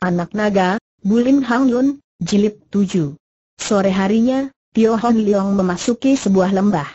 Anak Naga, Bulim Hang Yun, Jilid 7. Sore harinya, Tio Hon Leong memasuki sebuah lembah.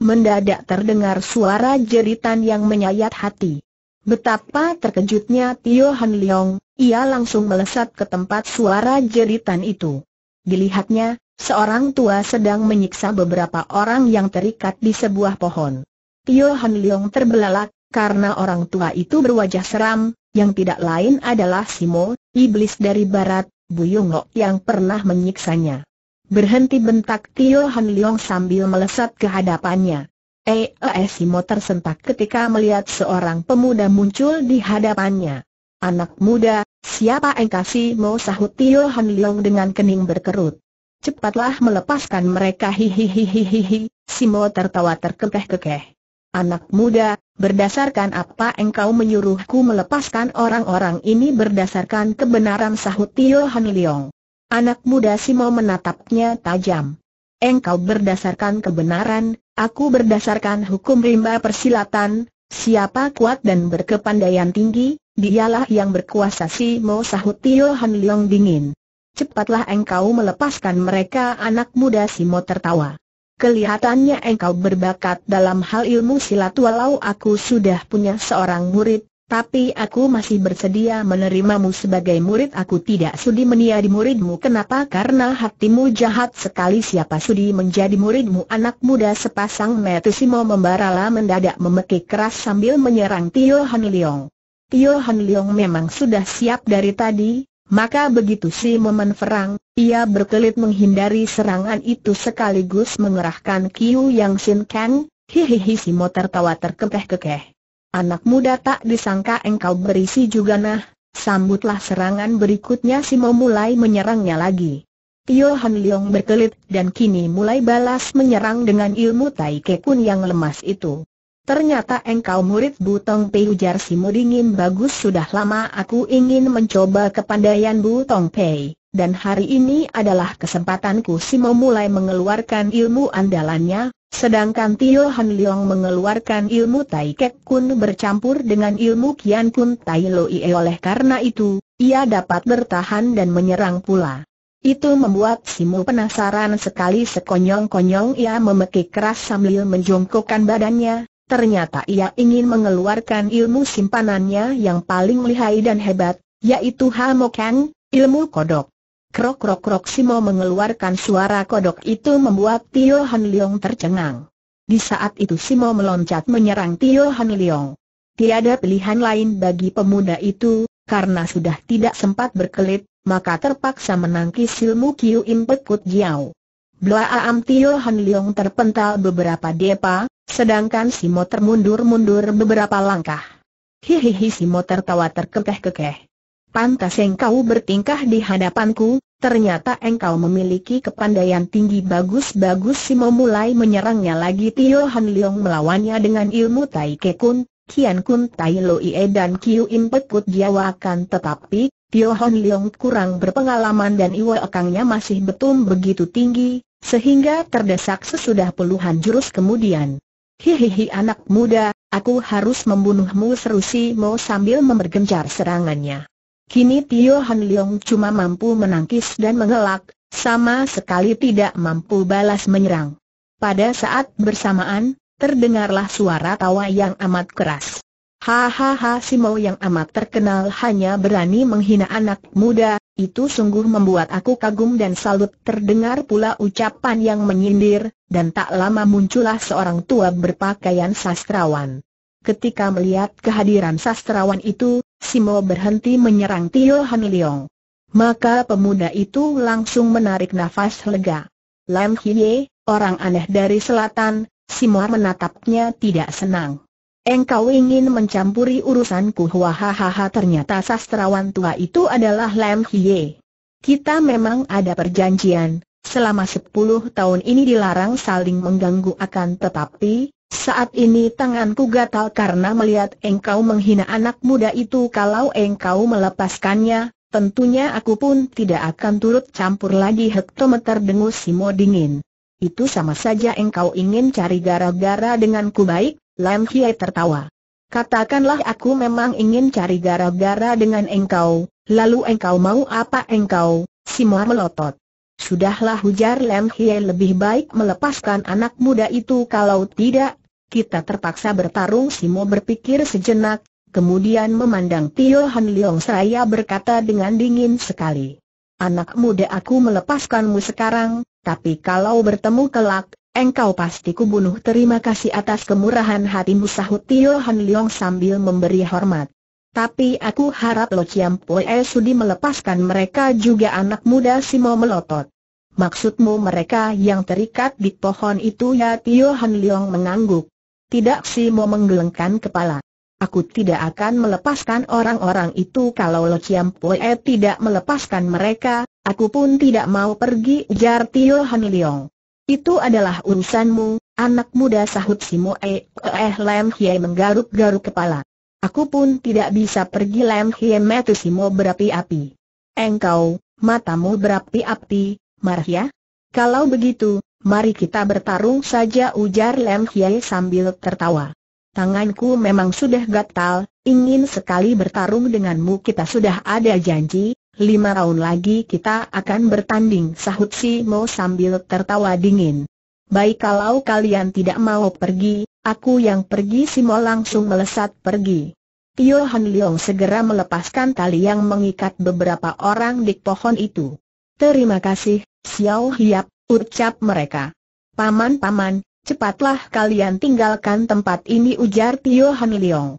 Mendadak terdengar suara jeritan yang menyayat hati. Betapa terkejutnya Tio Hon Leong, ia langsung melesat ke tempat suara jeritan itu. Dilihatnya, seorang tua sedang menyiksa beberapa orang yang terikat di sebuah pohon. Tio Hon Leong terbelalak, karena orang tua itu berwajah seram, yang tidak lain adalah Simo, iblis dari barat, Buyung Lok yang pernah menyiksanya. Berhenti bentak Tio Han Leong sambil melesat ke hadapannya. eh, eh Simo tersentak ketika melihat seorang pemuda muncul di hadapannya. Anak muda, siapa engkau Simo sahut Tio Han Leong dengan kening berkerut. Cepatlah melepaskan mereka hihihihihihi, Simo tertawa terkekeh-kekeh. Anak muda, berdasarkan apa engkau menyuruhku melepaskan orang-orang ini berdasarkan kebenaran sahut Tio Han Leong. Anak muda Simo menatapnya tajam. Engkau berdasarkan kebenaran, aku berdasarkan hukum rimba persilatan, siapa kuat dan berkepandaian tinggi, dialah yang berkuasa Simo sahut Tio Han Leong dingin. Cepatlah engkau melepaskan mereka anak muda Simo tertawa. Kelihatannya engkau berbakat dalam hal ilmu silat walau aku sudah punya seorang murid, tapi aku masih bersedia menerimamu sebagai murid Aku tidak sudi meniadi muridmu Kenapa? Karena hatimu jahat sekali Siapa sudi menjadi muridmu Anak muda sepasang Metusimo membarala mendadak memekik keras sambil menyerang Tio Han Leong Tio Han Leong memang sudah siap dari tadi maka begitu si momen perang, ia berkelit menghindari serangan itu sekaligus mengerahkan Kiu Yang Sin Kang, hihihi si Mo tertawa terkekeh-kekeh. Anak muda tak disangka engkau berisi juga nah, sambutlah serangan berikutnya si Mo mulai menyerangnya lagi. Tio Han Leong berkelit dan kini mulai balas menyerang dengan ilmu Tai Kekun yang lemas itu. Ternyata engkau murid Butong Pei ujar si Dingin bagus sudah lama aku ingin mencoba kepandaian Butong Pei, dan hari ini adalah kesempatanku Simu mulai mengeluarkan ilmu andalannya, sedangkan Tio Han Leong mengeluarkan ilmu Tai Kek Kun bercampur dengan ilmu Kian Kun Tai Loi oleh karena itu, ia dapat bertahan dan menyerang pula. Itu membuat Simu penasaran sekali sekonyong-konyong ia memekik keras sambil menjongkokkan badannya, Ternyata ia ingin mengeluarkan ilmu simpanannya yang paling lihai dan hebat, yaitu Hamokang, ilmu kodok. Krok krok krok Simo mengeluarkan suara kodok itu membuat Tio Han Leong tercengang. Di saat itu Simo meloncat menyerang Tio Han Leong. Tiada pilihan lain bagi pemuda itu, karena sudah tidak sempat berkelit, maka terpaksa menangkis ilmu Kiu Impekut Jiao. Blaam Tio Han Leong terpental beberapa depa, Sedangkan Simo termundur-mundur beberapa langkah. Hihihi Simo tertawa terkekeh-kekeh. Pantas engkau bertingkah di hadapanku, ternyata engkau memiliki kepandaian tinggi bagus-bagus Simo mulai menyerangnya lagi Tio Han Leong melawannya dengan ilmu Tai Ke Kun, Kian Kun Tai Lo Ie dan Kiu Im Pekut Put tetapi, Tio Han Leong kurang berpengalaman dan Iwa Ekangnya masih betul begitu tinggi, sehingga terdesak sesudah puluhan jurus kemudian. Hihihi anak muda, aku harus membunuhmu seru si Mo sambil memergencar serangannya. Kini Tio Han Leong cuma mampu menangkis dan mengelak, sama sekali tidak mampu balas menyerang. Pada saat bersamaan, terdengarlah suara tawa yang amat keras. Hahaha si Mo yang amat terkenal hanya berani menghina anak muda, itu sungguh membuat aku kagum dan salut terdengar pula ucapan yang menyindir, dan tak lama muncullah seorang tua berpakaian sastrawan. Ketika melihat kehadiran sastrawan itu, Simo berhenti menyerang Tio Han Leong. Maka pemuda itu langsung menarik nafas lega. Lam Hie, orang aneh dari selatan, Simo menatapnya tidak senang. Engkau ingin mencampuri urusanku Wahahaha, ternyata sastrawan tua itu adalah Lam Hye. Kita memang ada perjanjian, selama 10 tahun ini dilarang saling mengganggu akan tetapi, saat ini tanganku gatal karena melihat engkau menghina anak muda itu kalau engkau melepaskannya, tentunya aku pun tidak akan turut campur lagi hektometer dengus Simo dingin. Itu sama saja engkau ingin cari gara-gara denganku baik, Lam Hie tertawa. Katakanlah aku memang ingin cari gara-gara dengan engkau, lalu engkau mau apa engkau, Simo melotot. Sudahlah hujar Lam Hie lebih baik melepaskan anak muda itu kalau tidak, kita terpaksa bertarung Simo berpikir sejenak, kemudian memandang Tio Han Leong seraya berkata dengan dingin sekali. Anak muda aku melepaskanmu sekarang, tapi kalau bertemu kelak, Engkau pasti kubunuh terima kasih atas kemurahan hatimu sahut Tio Han Leong sambil memberi hormat. Tapi aku harap Lo Chiam Poe sudi melepaskan mereka juga anak muda mau melotot. Maksudmu mereka yang terikat di pohon itu ya Tio Han Leong mengangguk. Tidak mau menggelengkan kepala. Aku tidak akan melepaskan orang-orang itu kalau Lo Chiam Poe tidak melepaskan mereka, aku pun tidak mau pergi ujar Tio Han Leong. Itu adalah urusanmu, anak muda sahut si Moe Eh, eh Lam Hie menggaruk-garuk kepala. Aku pun tidak bisa pergi Lam Hie metu si Mo berapi-api. Engkau, matamu berapi-api, Marhia? Kalau begitu, mari kita bertarung saja ujar Lam Hie sambil tertawa. Tanganku memang sudah gatal, ingin sekali bertarung denganmu kita sudah ada janji, lima tahun lagi kita akan bertanding sahut si Mo sambil tertawa dingin. Baik kalau kalian tidak mau pergi, aku yang pergi si Mo langsung melesat pergi. Tio Han Leong segera melepaskan tali yang mengikat beberapa orang di pohon itu. Terima kasih, Xiao Hiap, ucap mereka. Paman-paman, cepatlah kalian tinggalkan tempat ini ujar Tio Han Leong.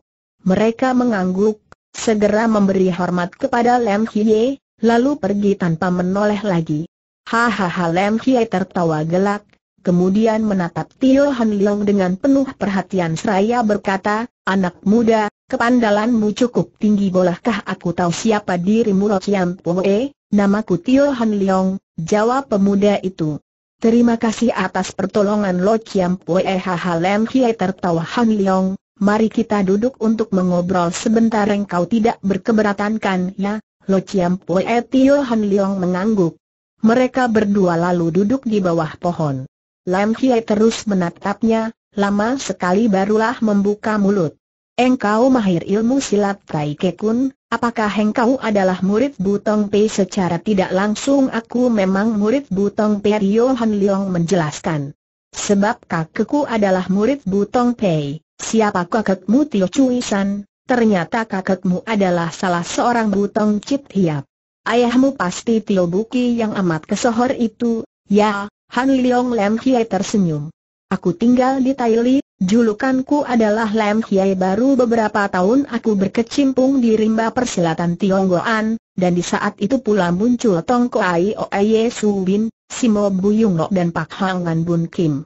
Mereka mengangguk, segera memberi hormat kepada Lem Hie, lalu pergi tanpa menoleh lagi. Hahaha Lem Hie tertawa gelak, kemudian menatap Tio Han Leong dengan penuh perhatian seraya berkata, Anak muda, kepandalanmu cukup tinggi bolehkah aku tahu siapa dirimu Lo Chiam Poe? Namaku Tio Han Leong, jawab pemuda itu. Terima kasih atas pertolongan Lo Chiam Poe Hahaha Lem Hie tertawa Han Leong, mari kita duduk untuk mengobrol sebentar engkau tidak berkeberatan kan ya? Lo Chiam Pue Tio Han Leong mengangguk. Mereka berdua lalu duduk di bawah pohon. Lam Hiai terus menatapnya, lama sekali barulah membuka mulut. Engkau mahir ilmu silat Tai Kekun, apakah engkau adalah murid Butong Pei secara tidak langsung aku memang murid Butong Pei Rio Han Leong menjelaskan. Sebab kakekku adalah murid Butong Pei. Siapa kakekmu Tio Cui San? Ternyata kakekmu adalah salah seorang butong Cip Hiap. Ayahmu pasti Tio Buki yang amat kesohor itu, ya, Han Leong Lem Hiai tersenyum. Aku tinggal di Taili, julukanku adalah Lem Hiai baru beberapa tahun aku berkecimpung di rimba persilatan Tionggoan, dan di saat itu pula muncul Tong Koai Oe Ye Su Bin, Simo Buyung Lok dan Pak Hangan Bun Kim.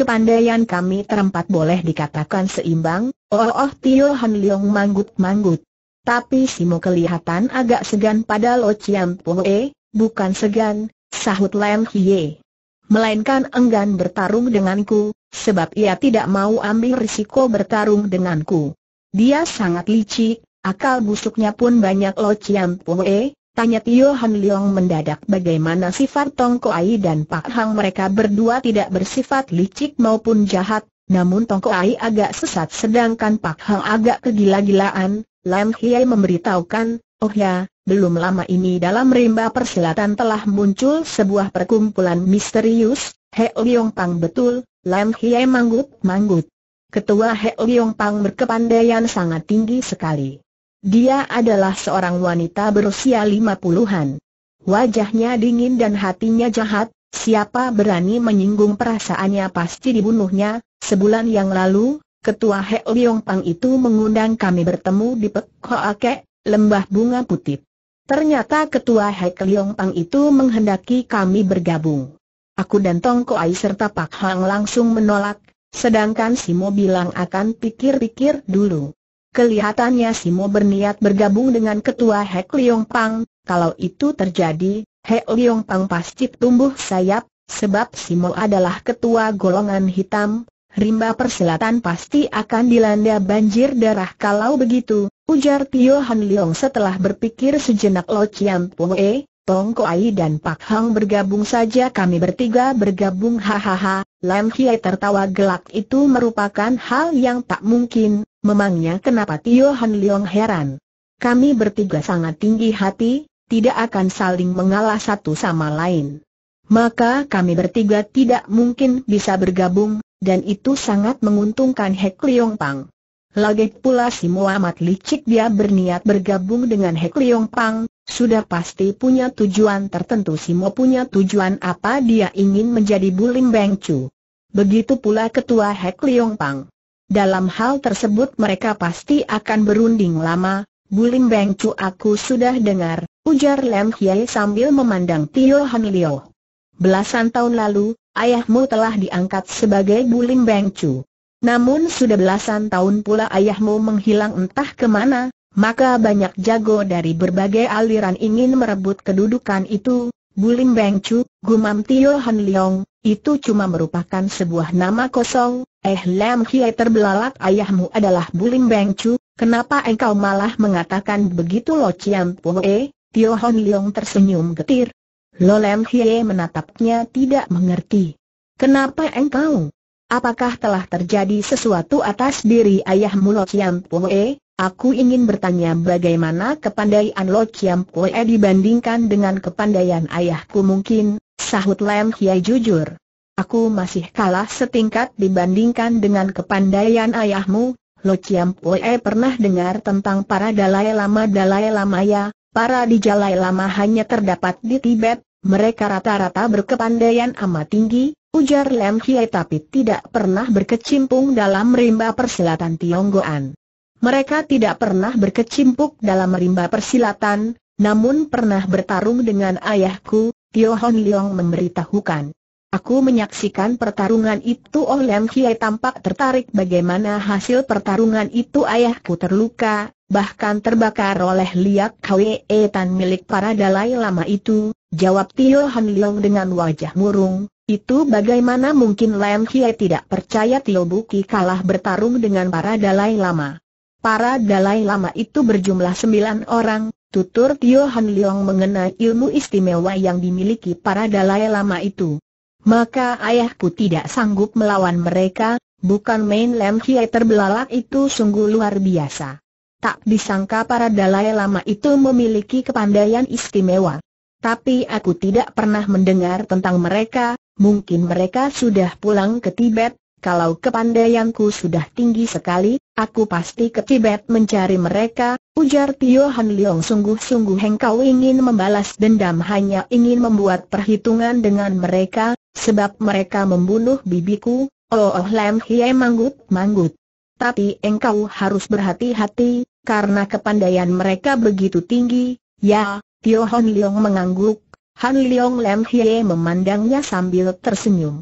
Kepandaian kami terempat boleh dikatakan seimbang, oh oh Tio Han Leong manggut-manggut. Tapi Simo kelihatan agak segan pada Lo Chiam Poe, bukan segan, sahut Lam Hie. Melainkan enggan bertarung denganku, sebab ia tidak mau ambil risiko bertarung denganku. Dia sangat licik, akal busuknya pun banyak Lo Chiam Poe, Tanya Tio Han Leong mendadak bagaimana sifat Tong Ai dan Pak Hang mereka berdua tidak bersifat licik maupun jahat, namun Tong Ai agak sesat sedangkan Pak Hang agak kegila-gilaan, Lam Hiai memberitahukan, oh ya, belum lama ini dalam rimba persilatan telah muncul sebuah perkumpulan misterius, He Leong Pang betul, Lam Hiai manggut-manggut. Ketua He Leong Pang berkepandaian sangat tinggi sekali. Dia adalah seorang wanita berusia lima puluhan. Wajahnya dingin dan hatinya jahat, siapa berani menyinggung perasaannya pasti dibunuhnya. Sebulan yang lalu, Ketua He Liong Pang itu mengundang kami bertemu di Pek Lembah Bunga Putih. Ternyata ketua He Liong Pang itu menghendaki kami bergabung. Aku dan Tong Koai serta Pak Hang langsung menolak, sedangkan Simo bilang akan pikir-pikir dulu. Kelihatannya Simo berniat bergabung dengan ketua Hek Liong Pang, kalau itu terjadi, Hek Liong Pang pasti tumbuh sayap, sebab Simo adalah ketua golongan hitam, rimba persilatan pasti akan dilanda banjir darah kalau begitu, ujar Tio Han Leong setelah berpikir sejenak Lo Chiam Pue, Tong Koai dan Pak Hang bergabung saja kami bertiga bergabung hahaha, Lam Hie tertawa gelak itu merupakan hal yang tak mungkin, Memangnya kenapa Tio Han Leong heran? Kami bertiga sangat tinggi hati, tidak akan saling mengalah satu sama lain. Maka kami bertiga tidak mungkin bisa bergabung, dan itu sangat menguntungkan Hek Leong Pang. Lagi pula si Muhammad licik dia berniat bergabung dengan Hek Leong Pang, sudah pasti punya tujuan tertentu si Mo punya tujuan apa dia ingin menjadi Bulim Beng Chu. Begitu pula ketua Hek Leong Pang. Dalam hal tersebut mereka pasti akan berunding lama, Bulim Beng Cu aku sudah dengar, ujar Lem Hye sambil memandang Tio Han Belasan tahun lalu, ayahmu telah diangkat sebagai Bulim Beng Cu. Namun sudah belasan tahun pula ayahmu menghilang entah kemana, maka banyak jago dari berbagai aliran ingin merebut kedudukan itu, Bulim Beng Chu, gumam Tio Han Leong, itu cuma merupakan sebuah nama kosong, eh Lam Hie terbelalak ayahmu adalah Bulim Beng Chu, kenapa engkau malah mengatakan begitu Lo Chiam Poe? Tio Han Leong tersenyum getir. Lo Lam Hie menatapnya tidak mengerti. Kenapa engkau? Apakah telah terjadi sesuatu atas diri ayahmu Lo Chiam Poe? Aku ingin bertanya bagaimana kepandaian Lo Chiam Kue dibandingkan dengan kepandaian ayahku mungkin, sahut Lam Hiai jujur. Aku masih kalah setingkat dibandingkan dengan kepandaian ayahmu, Lo Chiam Kue pernah dengar tentang para Dalai Lama Dalai Lama ya, para di Lama hanya terdapat di Tibet, mereka rata-rata berkepandaian amat tinggi, ujar Lam Hiai tapi tidak pernah berkecimpung dalam rimba persilatan Tionggoan. Mereka tidak pernah berkecimpuk dalam rimba persilatan, namun pernah bertarung dengan ayahku, Tio Hon Leong memberitahukan. Aku menyaksikan pertarungan itu Oh Lam Hiai tampak tertarik bagaimana hasil pertarungan itu ayahku terluka, bahkan terbakar oleh liak kwe tan milik para dalai lama itu, jawab Tio Hon Leong dengan wajah murung, itu bagaimana mungkin Lam Hiai tidak percaya Tio Buki kalah bertarung dengan para Dalai Lama. Para Dalai Lama itu berjumlah sembilan orang, tutur Tio Han Leong mengenai ilmu istimewa yang dimiliki para Dalai Lama itu. Maka ayahku tidak sanggup melawan mereka, bukan main Lam Hie terbelalak itu sungguh luar biasa. Tak disangka para Dalai Lama itu memiliki kepandaian istimewa. Tapi aku tidak pernah mendengar tentang mereka, mungkin mereka sudah pulang ke Tibet, kalau kepandaianku sudah tinggi sekali, aku pasti ke Tibet mencari mereka, ujar Tio Han Leong sungguh-sungguh engkau ingin membalas dendam hanya ingin membuat perhitungan dengan mereka, sebab mereka membunuh bibiku, oh, oh Lam Hie manggut-manggut. Tapi engkau harus berhati-hati, karena kepandaian mereka begitu tinggi, ya, Tio Han Leong mengangguk, Han Leong Lam Hie memandangnya sambil tersenyum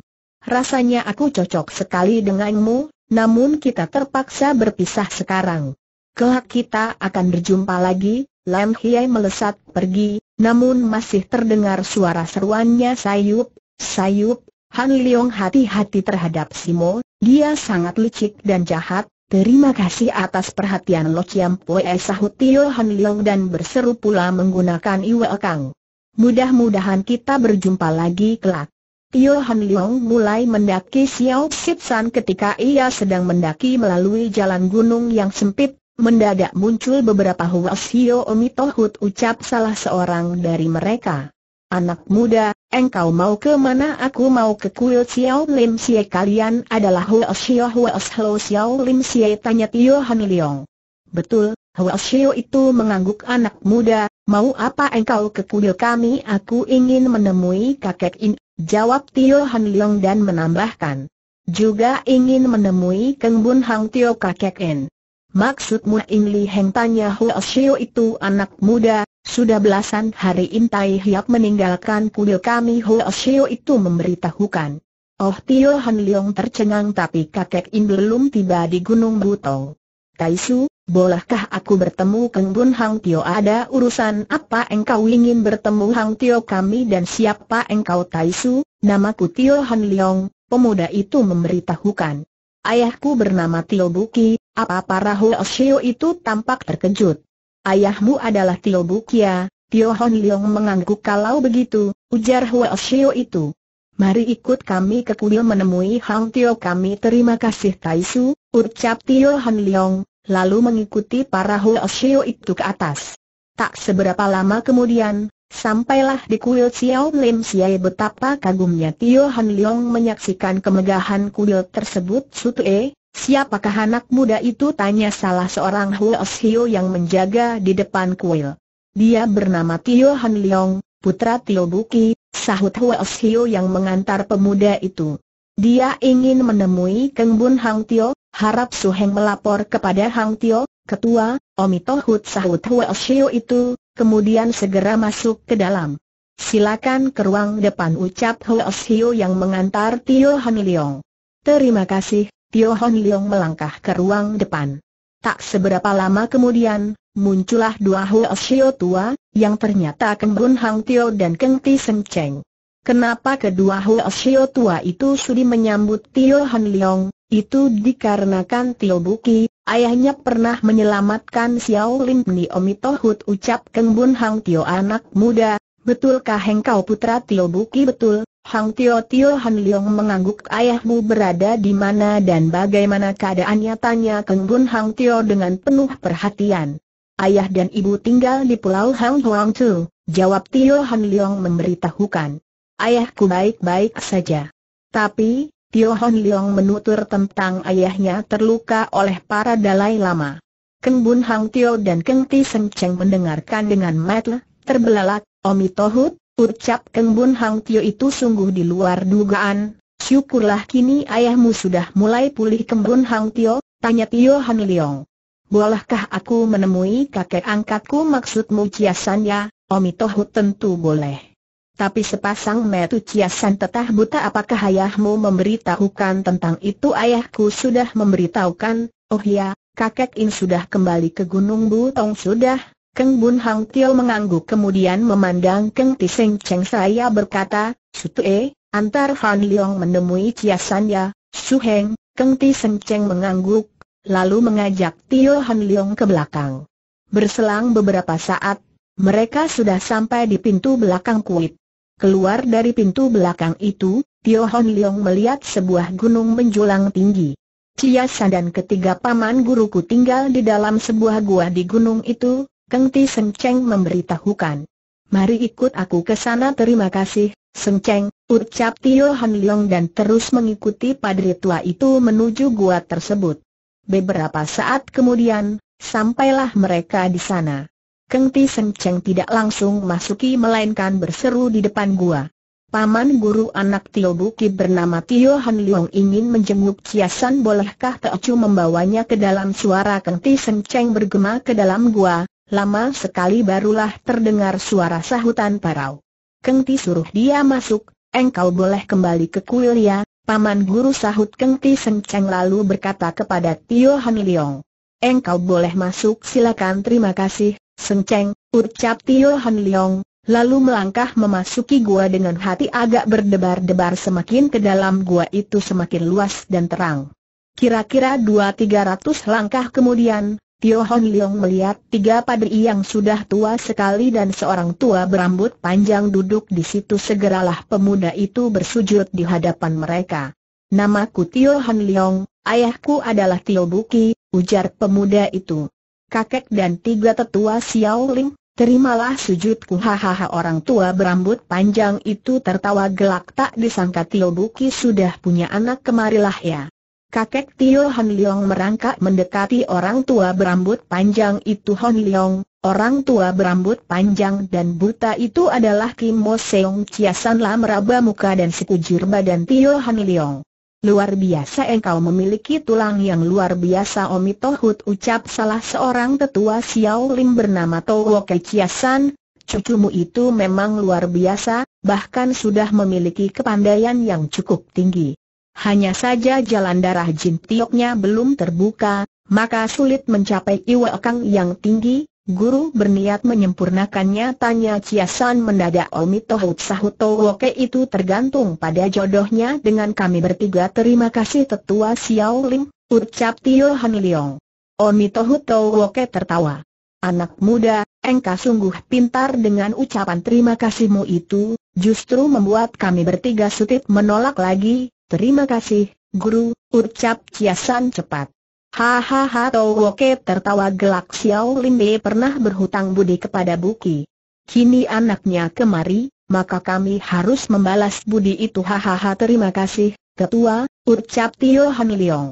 rasanya aku cocok sekali denganmu, namun kita terpaksa berpisah sekarang. Kelak kita akan berjumpa lagi, Lam Hiai melesat pergi, namun masih terdengar suara seruannya sayup, sayup, Han Leong hati-hati terhadap Simo, dia sangat licik dan jahat, terima kasih atas perhatian Lo Chiam Poe sahut Tio Han Leong dan berseru pula menggunakan Iwe Kang. Mudah-mudahan kita berjumpa lagi kelak. Tio Han Leong mulai mendaki Xiao San ketika ia sedang mendaki melalui jalan gunung yang sempit, mendadak muncul beberapa Xiao Omi Tohut ucap salah seorang dari mereka. Anak muda, engkau mau ke mana aku mau ke kuil Xiao Lim Xie kalian adalah Hua Xiao Hua Hlo Xiao Lim Xie tanya Tio Han Leong. Betul, Hua Xiao itu mengangguk anak muda, mau apa engkau ke kuil kami aku ingin menemui kakek ini. Jawab Tio Han Leong dan menambahkan. Juga ingin menemui Keng Bun Hang Tio kakek En. Maksudmu In Li Heng tanya Huo Shio itu anak muda, sudah belasan hari Intai Hiap meninggalkan kuil kami Huo Shio itu memberitahukan. Oh Tio Han Leong tercengang tapi kakek In belum tiba di Gunung Butong. Tai Su? Bolehkah aku bertemu Keng Bun Hang Tio ada urusan apa engkau ingin bertemu Hang Tio kami dan siapa engkau Tai Taisu? Namaku Tio Han Leong, pemuda itu memberitahukan. Ayahku bernama Tio Buki, apa para Huo Shio itu tampak terkejut. Ayahmu adalah Tio Bukia, ya? Tio Han Leong mengangguk kalau begitu, ujar Huo Shio itu. Mari ikut kami ke kuil menemui Hang Tio kami terima kasih Tai Su, ucap Tio Han Leong, lalu mengikuti para Huoshio itu ke atas. Tak seberapa lama kemudian, sampailah di kuil Xiao Lim Siai betapa kagumnya Tio Han Leong menyaksikan kemegahan kuil tersebut E, siapakah anak muda itu tanya salah seorang Huoshio yang menjaga di depan kuil. Dia bernama Tio Han Leong, putra Tio Buki, sahut Huoshio yang mengantar pemuda itu. Dia ingin menemui Keng Bun Hang Tio, harap Suheng melapor kepada Hang Tio, ketua, Omito Hut Sahut Huelshio itu, kemudian segera masuk ke dalam. Silakan ke ruang depan ucap Huelshio yang mengantar Tio Han Leong. Terima kasih, Tio Han Leong melangkah ke ruang depan. Tak seberapa lama kemudian, muncullah dua Huelshio tua, yang ternyata Keng Bun Hang Tio dan Keng Ti Seng Cheng. Kenapa kedua Huo Xiao tua itu sudi menyambut Tio Han Leong, itu dikarenakan Tio Buki, ayahnya pernah menyelamatkan Xiao Lim Ni Tohut ucap Keng Bun Hang Tio anak muda, betulkah engkau putra Tio Buki betul? Hang Tio Tio Han Leong mengangguk ayahmu berada di mana dan bagaimana keadaannya tanya Keng Bun Hang Tio dengan penuh perhatian. Ayah dan ibu tinggal di pulau Hang Huang Chu, jawab Tio Han Leong memberitahukan. Ayahku baik-baik saja. Tapi, Tio Hon Leong menutur tentang ayahnya terluka oleh para Dalai Lama. Keng Bun Hang Tio dan Keng Ti Seng Cheng mendengarkan dengan mata terbelalak, Omi Tohut, ucap Keng Bun Hang Tio itu sungguh di luar dugaan, syukurlah kini ayahmu sudah mulai pulih Keng Bun Hang Tio, tanya Tio Han Leong. Bolehkah aku menemui kakek angkatku maksudmu ciasannya, Omi Tohut tentu boleh. Tapi sepasang metu ciasan tetah buta apakah ayahmu memberitahukan tentang itu ayahku sudah memberitahukan, oh ya, kakek In sudah kembali ke Gunung Butong sudah. Keng Bun Hang Tio mengangguk kemudian memandang Keng Tiseng Cheng saya berkata, sutu e antar Han Leong menemui ciasan ya, Heng, Keng Tiseng Cheng mengangguk, lalu mengajak Tio Han Leong ke belakang. Berselang beberapa saat, mereka sudah sampai di pintu belakang kuit. Keluar dari pintu belakang itu, Tio Hon Leong melihat sebuah gunung menjulang tinggi. Cia San dan ketiga paman guruku tinggal di dalam sebuah gua di gunung itu, Keng Ti Seng Cheng memberitahukan. Mari ikut aku ke sana terima kasih, Seng Cheng, ucap Tio Hon Leong dan terus mengikuti padri tua itu menuju gua tersebut. Beberapa saat kemudian, sampailah mereka di sana. Keng Ti Seng Cheng tidak langsung masuki melainkan berseru di depan gua. Paman guru anak Tio Buki bernama Tio Han Leong ingin menjenguk Ciasan bolehkah Teocu membawanya ke dalam suara Keng Ti Seng Cheng bergema ke dalam gua, lama sekali barulah terdengar suara sahutan parau. Keng Ti suruh dia masuk, engkau boleh kembali ke kuil ya, Paman guru sahut Keng Ti Seng Cheng lalu berkata kepada Tio Han Leong. Engkau boleh masuk silakan terima kasih, Senceng, ucap Tio Han Leong, lalu melangkah memasuki gua dengan hati agak berdebar-debar semakin ke dalam gua itu semakin luas dan terang. Kira-kira dua tiga ratus langkah kemudian, Tio Han Leong melihat tiga padri yang sudah tua sekali dan seorang tua berambut panjang duduk di situ segeralah pemuda itu bersujud di hadapan mereka. Namaku Tio Han Leong, ayahku adalah Tio Buki, ujar pemuda itu kakek dan tiga tetua Xiao Ling, terimalah sujudku hahaha orang tua berambut panjang itu tertawa gelak tak disangka Tio Buki sudah punya anak kemarilah ya. Kakek Tio Han Leong merangkak mendekati orang tua berambut panjang itu Han Leong, Orang tua berambut panjang dan buta itu adalah Kim Mo Seong Chia San meraba muka dan sekujur badan Tio Han Leong. Luar biasa engkau memiliki tulang yang luar biasa Omi Tohut ucap salah seorang tetua Xiao Lim bernama Towo Keciasan, cucumu itu memang luar biasa, bahkan sudah memiliki kepandaian yang cukup tinggi. Hanya saja jalan darah jin tioknya belum terbuka, maka sulit mencapai iwa kang yang tinggi, Guru berniat menyempurnakannya tanya Ciasan mendadak Omitohut Ke itu tergantung pada jodohnya dengan kami bertiga terima kasih tetua Xiao Ling, ucap Tio Han Leong. Ke tertawa. Anak muda, engkau sungguh pintar dengan ucapan terima kasihmu itu, justru membuat kami bertiga sutit menolak lagi, terima kasih, guru, ucap Ciasan cepat. Hahaha Tau tertawa gelak Xiao Be pernah berhutang budi kepada Buki. Kini anaknya kemari, maka kami harus membalas budi itu hahaha terima kasih, ketua, ucap Tio Han Leong.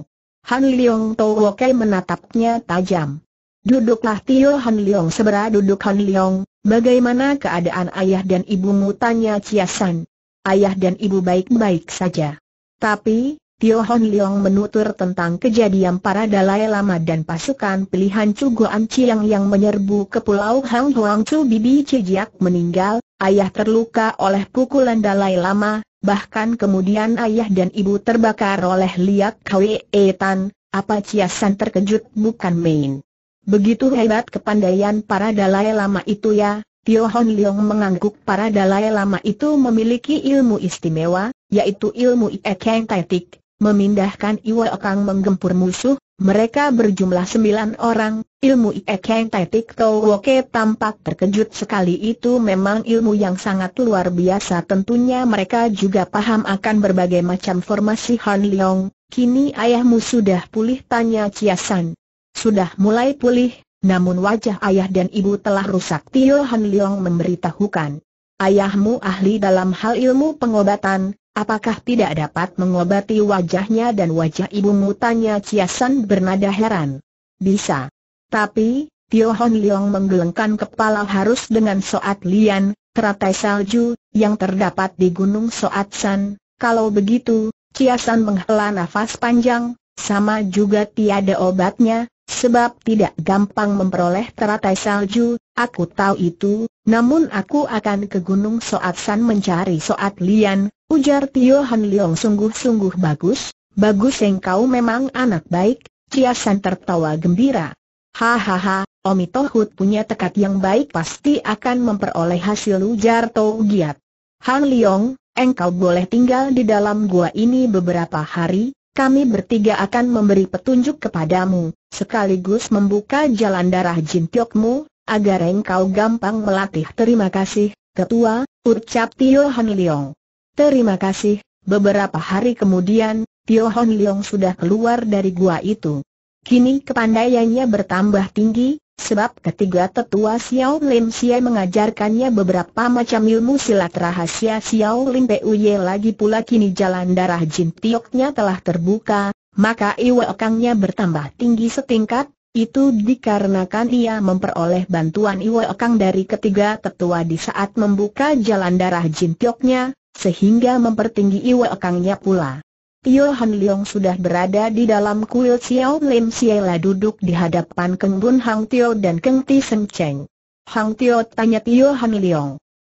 Han Leong Tau menatapnya tajam. Duduklah Tio Han Leong sebera duduk Han Leong, bagaimana keadaan ayah dan ibumu tanya Ciasan. Ayah dan ibu baik-baik saja. Tapi, Tio Hon Leong menutur tentang kejadian para Dalai Lama dan pasukan pilihan Chu Guan Chiang yang menyerbu ke Pulau Hang Huang Chu Bibi Cijiak meninggal, ayah terluka oleh pukulan Dalai Lama, bahkan kemudian ayah dan ibu terbakar oleh liak Kwe e Tan, apa Ciasan terkejut bukan main. Begitu hebat kepandaian para Dalai Lama itu ya, Tio Hon Leong mengangguk para Dalai Lama itu memiliki ilmu istimewa, yaitu ilmu Ikeng Taitik, memindahkan Iwa Kang menggempur musuh, mereka berjumlah sembilan orang, ilmu Iekeng Tetik Woke tampak terkejut sekali itu memang ilmu yang sangat luar biasa tentunya mereka juga paham akan berbagai macam formasi Han Leong, kini ayahmu sudah pulih tanya Chia San. Sudah mulai pulih, namun wajah ayah dan ibu telah rusak Tio Han Leong memberitahukan. Ayahmu ahli dalam hal ilmu pengobatan, Apakah tidak dapat mengobati wajahnya dan wajah ibu Tanya Ciasan bernada heran. Bisa. Tapi, Tio Hon Leong menggelengkan kepala harus dengan Soat Lian, teratai salju, yang terdapat di Gunung Soat San. Kalau begitu, Ciasan menghela nafas panjang, sama juga tiada obatnya, Sebab tidak gampang memperoleh teratai salju, aku tahu itu, namun aku akan ke Gunung Soat San mencari Soat Lian, ujar Tio Han Leong sungguh-sungguh bagus, bagus engkau memang anak baik, Chia San tertawa gembira. Hahaha, Omi Tohut punya tekad yang baik pasti akan memperoleh hasil ujar Tau Giat. Han Leong, engkau boleh tinggal di dalam gua ini beberapa hari, kami bertiga akan memberi petunjuk kepadamu, sekaligus membuka jalan darah jin jintiokmu, agar engkau gampang melatih. Terima kasih, Ketua, ucap Tio Hon Leong. Terima kasih, beberapa hari kemudian, Tio Hon Leong sudah keluar dari gua itu. Kini kepandaiannya bertambah tinggi, Sebab ketiga tetua Xiao Lim Xie mengajarkannya beberapa macam ilmu silat rahasia Xiao Lim Puye lagi pula kini jalan darah Jin Tioknya telah terbuka, maka iwa Okangnya bertambah tinggi setingkat, itu dikarenakan ia memperoleh bantuan iwa Okang dari ketiga tetua di saat membuka jalan darah Jin Tioknya, sehingga mempertinggi iwa Okangnya pula. Yohan Leong sudah berada di dalam kuil Xiao Lim Siela duduk di hadapan Keng Bun Hang Tio dan Keng Ti Seng Cheng. Hang Tio tanya Yohan Leong.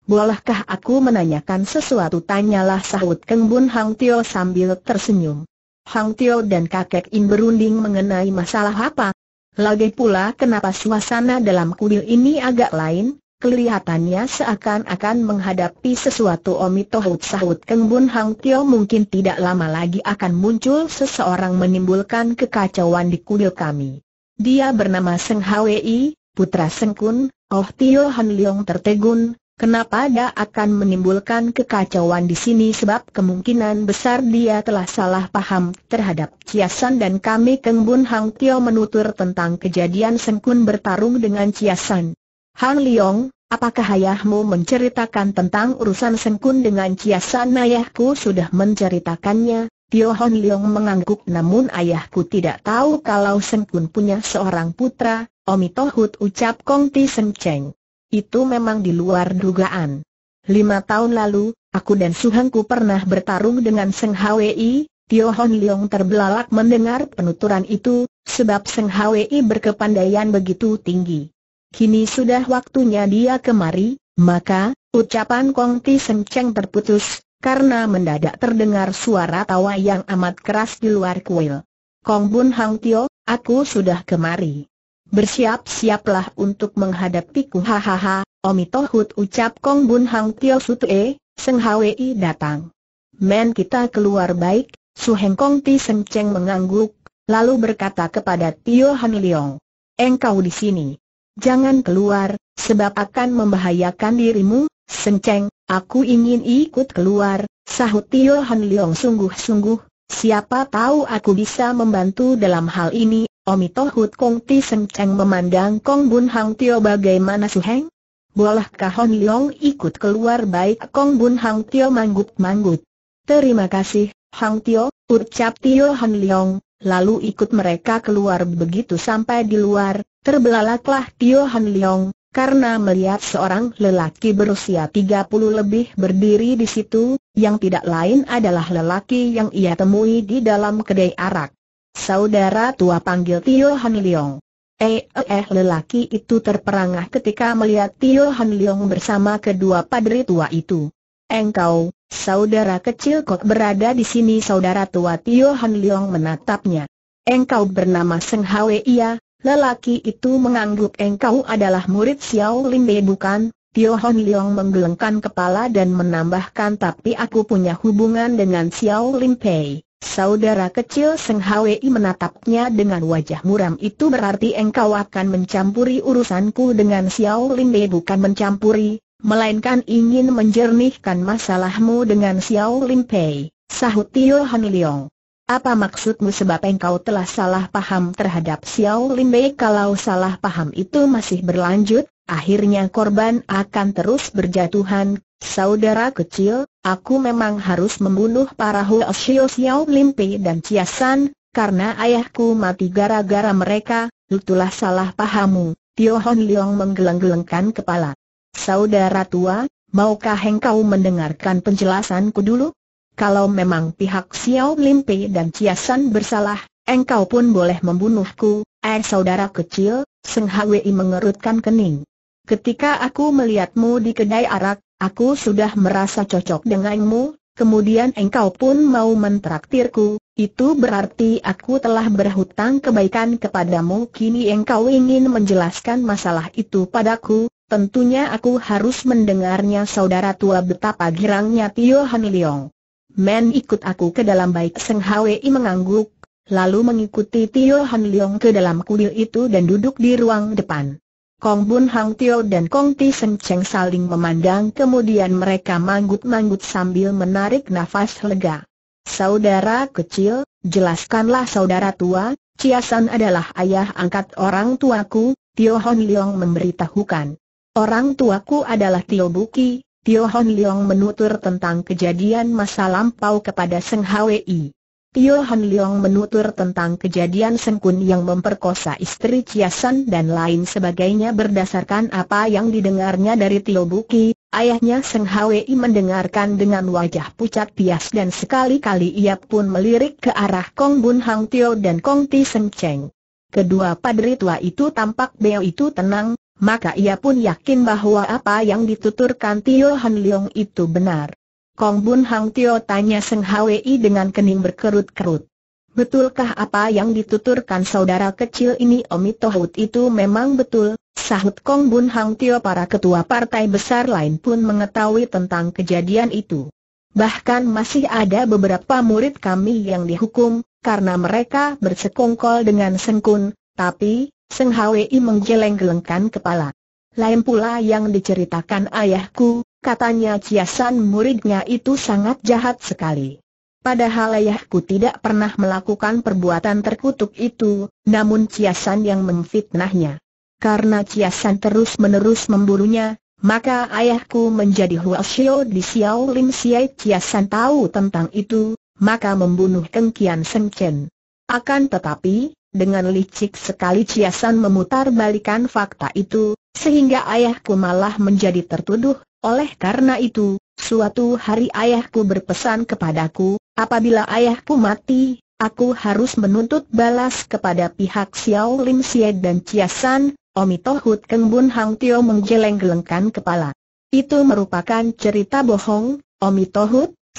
Bolehkah aku menanyakan sesuatu? Tanyalah sahut Keng Bun Hang Tio sambil tersenyum. Hang Tio dan kakek In berunding mengenai masalah apa? Lagi pula kenapa suasana dalam kuil ini agak lain? Kelihatannya seakan-akan menghadapi sesuatu Omi Tohut Sahut Keng Bun Hang Tio mungkin tidak lama lagi akan muncul seseorang menimbulkan kekacauan di kuil kami. Dia bernama Seng Hwi, putra Seng Kun, Oh Tio Han Leong tertegun, kenapa dia akan menimbulkan kekacauan di sini sebab kemungkinan besar dia telah salah paham terhadap Ciasan dan kami Keng Bun Hang Tio menutur tentang kejadian Seng Kun bertarung dengan Ciasan. Han Liong, apakah ayahmu menceritakan tentang urusan Sengkun dengan kiasan ayahku sudah menceritakannya? Tio Han Leong mengangguk namun ayahku tidak tahu kalau Sengkun punya seorang putra, Omi Tohut ucap Kong Ti Seng Cheng. Itu memang di luar dugaan. Lima tahun lalu, aku dan Suhangku pernah bertarung dengan Seng Hwi, Tio Hon Leong terbelalak mendengar penuturan itu, sebab Seng Hwi berkepandaian begitu tinggi. Kini sudah waktunya dia kemari, maka, ucapan Kong Ti Seng Cheng terputus, karena mendadak terdengar suara tawa yang amat keras di luar kuil. Kong Bun Hang Tio, aku sudah kemari. Bersiap-siaplah untuk menghadapiku hahaha, omitohut ucap Kong Bun Hang Tio sutu E, Seng Hwi datang. Men kita keluar baik, Su Heng Kong Ti Seng Cheng mengangguk, lalu berkata kepada Tio Han Leong. Engkau di sini jangan keluar, sebab akan membahayakan dirimu, Senceng, aku ingin ikut keluar, sahut Tio Han Leong sungguh-sungguh, siapa tahu aku bisa membantu dalam hal ini, Omito Hut Kong Ti Senceng memandang Kong Bun Hang Tio bagaimana Suheng? Bolehkah Han Leong ikut keluar baik Kong Bun Hang Tio manggut-manggut? Terima kasih, Hang Tio, ucap Tio Han Leong, lalu ikut mereka keluar begitu sampai di luar, terbelalaklah Tio Han Leong, karena melihat seorang lelaki berusia 30 lebih berdiri di situ, yang tidak lain adalah lelaki yang ia temui di dalam kedai arak. Saudara tua panggil Tio Han Leong. Eh, eh, eh lelaki itu terperangah ketika melihat Tio Han Leong bersama kedua padri tua itu. Engkau, saudara kecil kok berada di sini saudara tua Tio Han Leong menatapnya. Engkau bernama Seng Hwe Ia, lelaki itu mengangguk engkau adalah murid Xiao Lin Bei eh, bukan? Tio Han Leong menggelengkan kepala dan menambahkan tapi aku punya hubungan dengan Xiao Lin Bei. Saudara kecil Seng Ia menatapnya dengan wajah muram itu berarti engkau akan mencampuri urusanku dengan Xiao Lin Bei eh, bukan mencampuri, melainkan ingin menjernihkan masalahmu dengan Xiao Lim Pei, sahut Tio Han Leong. Apa maksudmu sebab engkau telah salah paham terhadap Xiao Lim Pei kalau salah paham itu masih berlanjut, akhirnya korban akan terus berjatuhan, saudara kecil, aku memang harus membunuh para Huo Xiao Xiao Lim Pei dan San, karena ayahku mati gara-gara mereka, itulah salah pahammu. Tio Hon Leong menggeleng-gelengkan kepala. Saudara tua, maukah engkau mendengarkan penjelasanku dulu? Kalau memang pihak Xiao Limpe dan Ciasan bersalah, engkau pun boleh membunuhku, eh saudara kecil, Seng Hwi mengerutkan kening. Ketika aku melihatmu di kedai arak, aku sudah merasa cocok denganmu, kemudian engkau pun mau mentraktirku, itu berarti aku telah berhutang kebaikan kepadamu kini engkau ingin menjelaskan masalah itu padaku, Tentunya aku harus mendengarnya saudara tua betapa girangnya Tio Han Leong. Men ikut aku ke dalam baik Seng Hwi mengangguk, lalu mengikuti Tio Han Leong ke dalam kuil itu dan duduk di ruang depan. Kong Bun Hang Tio dan Kong Ti Seng Cheng saling memandang kemudian mereka manggut-manggut sambil menarik nafas lega. Saudara kecil, jelaskanlah saudara tua, Ciasan adalah ayah angkat orang tuaku, Tio Hon Leong memberitahukan. Orang tuaku adalah Tio Buki, Tio Hon Leong menutur tentang kejadian masa lampau kepada Seng Hwi. Tio Hon Leong menutur tentang kejadian Seng Kun yang memperkosa istri Chia San dan lain sebagainya berdasarkan apa yang didengarnya dari Tio Buki, ayahnya Seng Hwi mendengarkan dengan wajah pucat pias dan sekali-kali ia pun melirik ke arah Kong Bun Hang Tio dan Kong Ti Seng Cheng. Kedua padri tua itu tampak beo itu tenang, maka ia pun yakin bahwa apa yang dituturkan Tio Han Leong itu benar. Kong Bun Hang Tio tanya Seng Hwi dengan kening berkerut-kerut. Betulkah apa yang dituturkan saudara kecil ini Omi Tohut itu memang betul? Sahut Kong Bun Hang Tio para ketua partai besar lain pun mengetahui tentang kejadian itu. Bahkan masih ada beberapa murid kami yang dihukum, karena mereka bersekongkol dengan Sengkun, tapi, Seng Hwi menggeleng-gelengkan kepala. Lain pula yang diceritakan ayahku, katanya Ciasan muridnya itu sangat jahat sekali. Padahal ayahku tidak pernah melakukan perbuatan terkutuk itu, namun Ciasan yang memfitnahnya. Karena Ciasan terus-menerus memburunya, maka ayahku menjadi huasyo di Xiao Lim Siai Ciasan tahu tentang itu, maka membunuh Keng Kengkian Chen. Akan tetapi, dengan licik sekali Ciasan memutar balikan fakta itu, sehingga ayahku malah menjadi tertuduh, oleh karena itu, suatu hari ayahku berpesan kepadaku, apabila ayahku mati, aku harus menuntut balas kepada pihak Xiao Lim Xie dan Ciasan, Omito Hut Hang Tio menggeleng-gelengkan kepala. Itu merupakan cerita bohong, Omito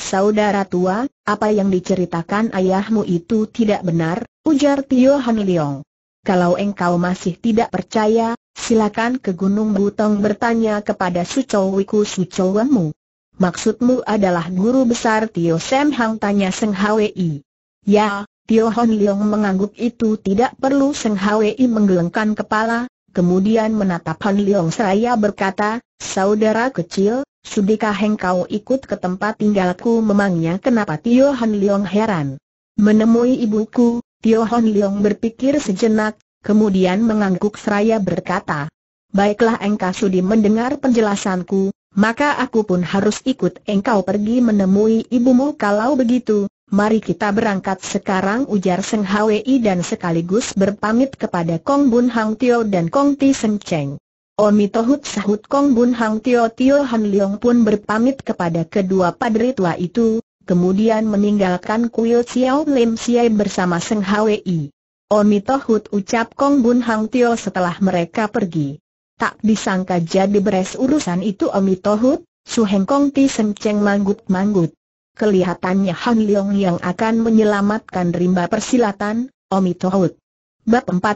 Saudara tua, apa yang diceritakan ayahmu itu tidak benar, ujar Tio Han Leong. Kalau engkau masih tidak percaya, silakan ke Gunung Butong bertanya kepada Sucowiku Sucowamu. Maksudmu adalah guru besar Tio Sam Hang tanya Seng Hwi. Ya, Tio Han Leong mengangguk itu tidak perlu Seng Hwi menggelengkan kepala, kemudian menatap Han Leong seraya berkata, Saudara kecil, Sudikah engkau ikut ke tempat tinggalku memangnya kenapa Tio Han Leong heran. Menemui ibuku, Tio Han Leong berpikir sejenak, kemudian mengangguk seraya berkata, Baiklah engkau sudi mendengar penjelasanku, maka aku pun harus ikut engkau pergi menemui ibumu kalau begitu, mari kita berangkat sekarang ujar Seng Hwi dan sekaligus berpamit kepada Kong Bun Hang Tio dan Kong Ti Seng Cheng. Omi sahut Kong Bun Hang Tio Tio Han Leong pun berpamit kepada kedua padri tua itu, kemudian meninggalkan kuil Xiao Lim Siai bersama Seng Hwi. Omi Tohut ucap Kong Bun Hang Tio setelah mereka pergi. Tak disangka jadi beres urusan itu Omi Su Heng Kong Ti Seng Cheng manggut-manggut. Kelihatannya Han Leong yang akan menyelamatkan rimba persilatan, Omi Tohut. Bab 14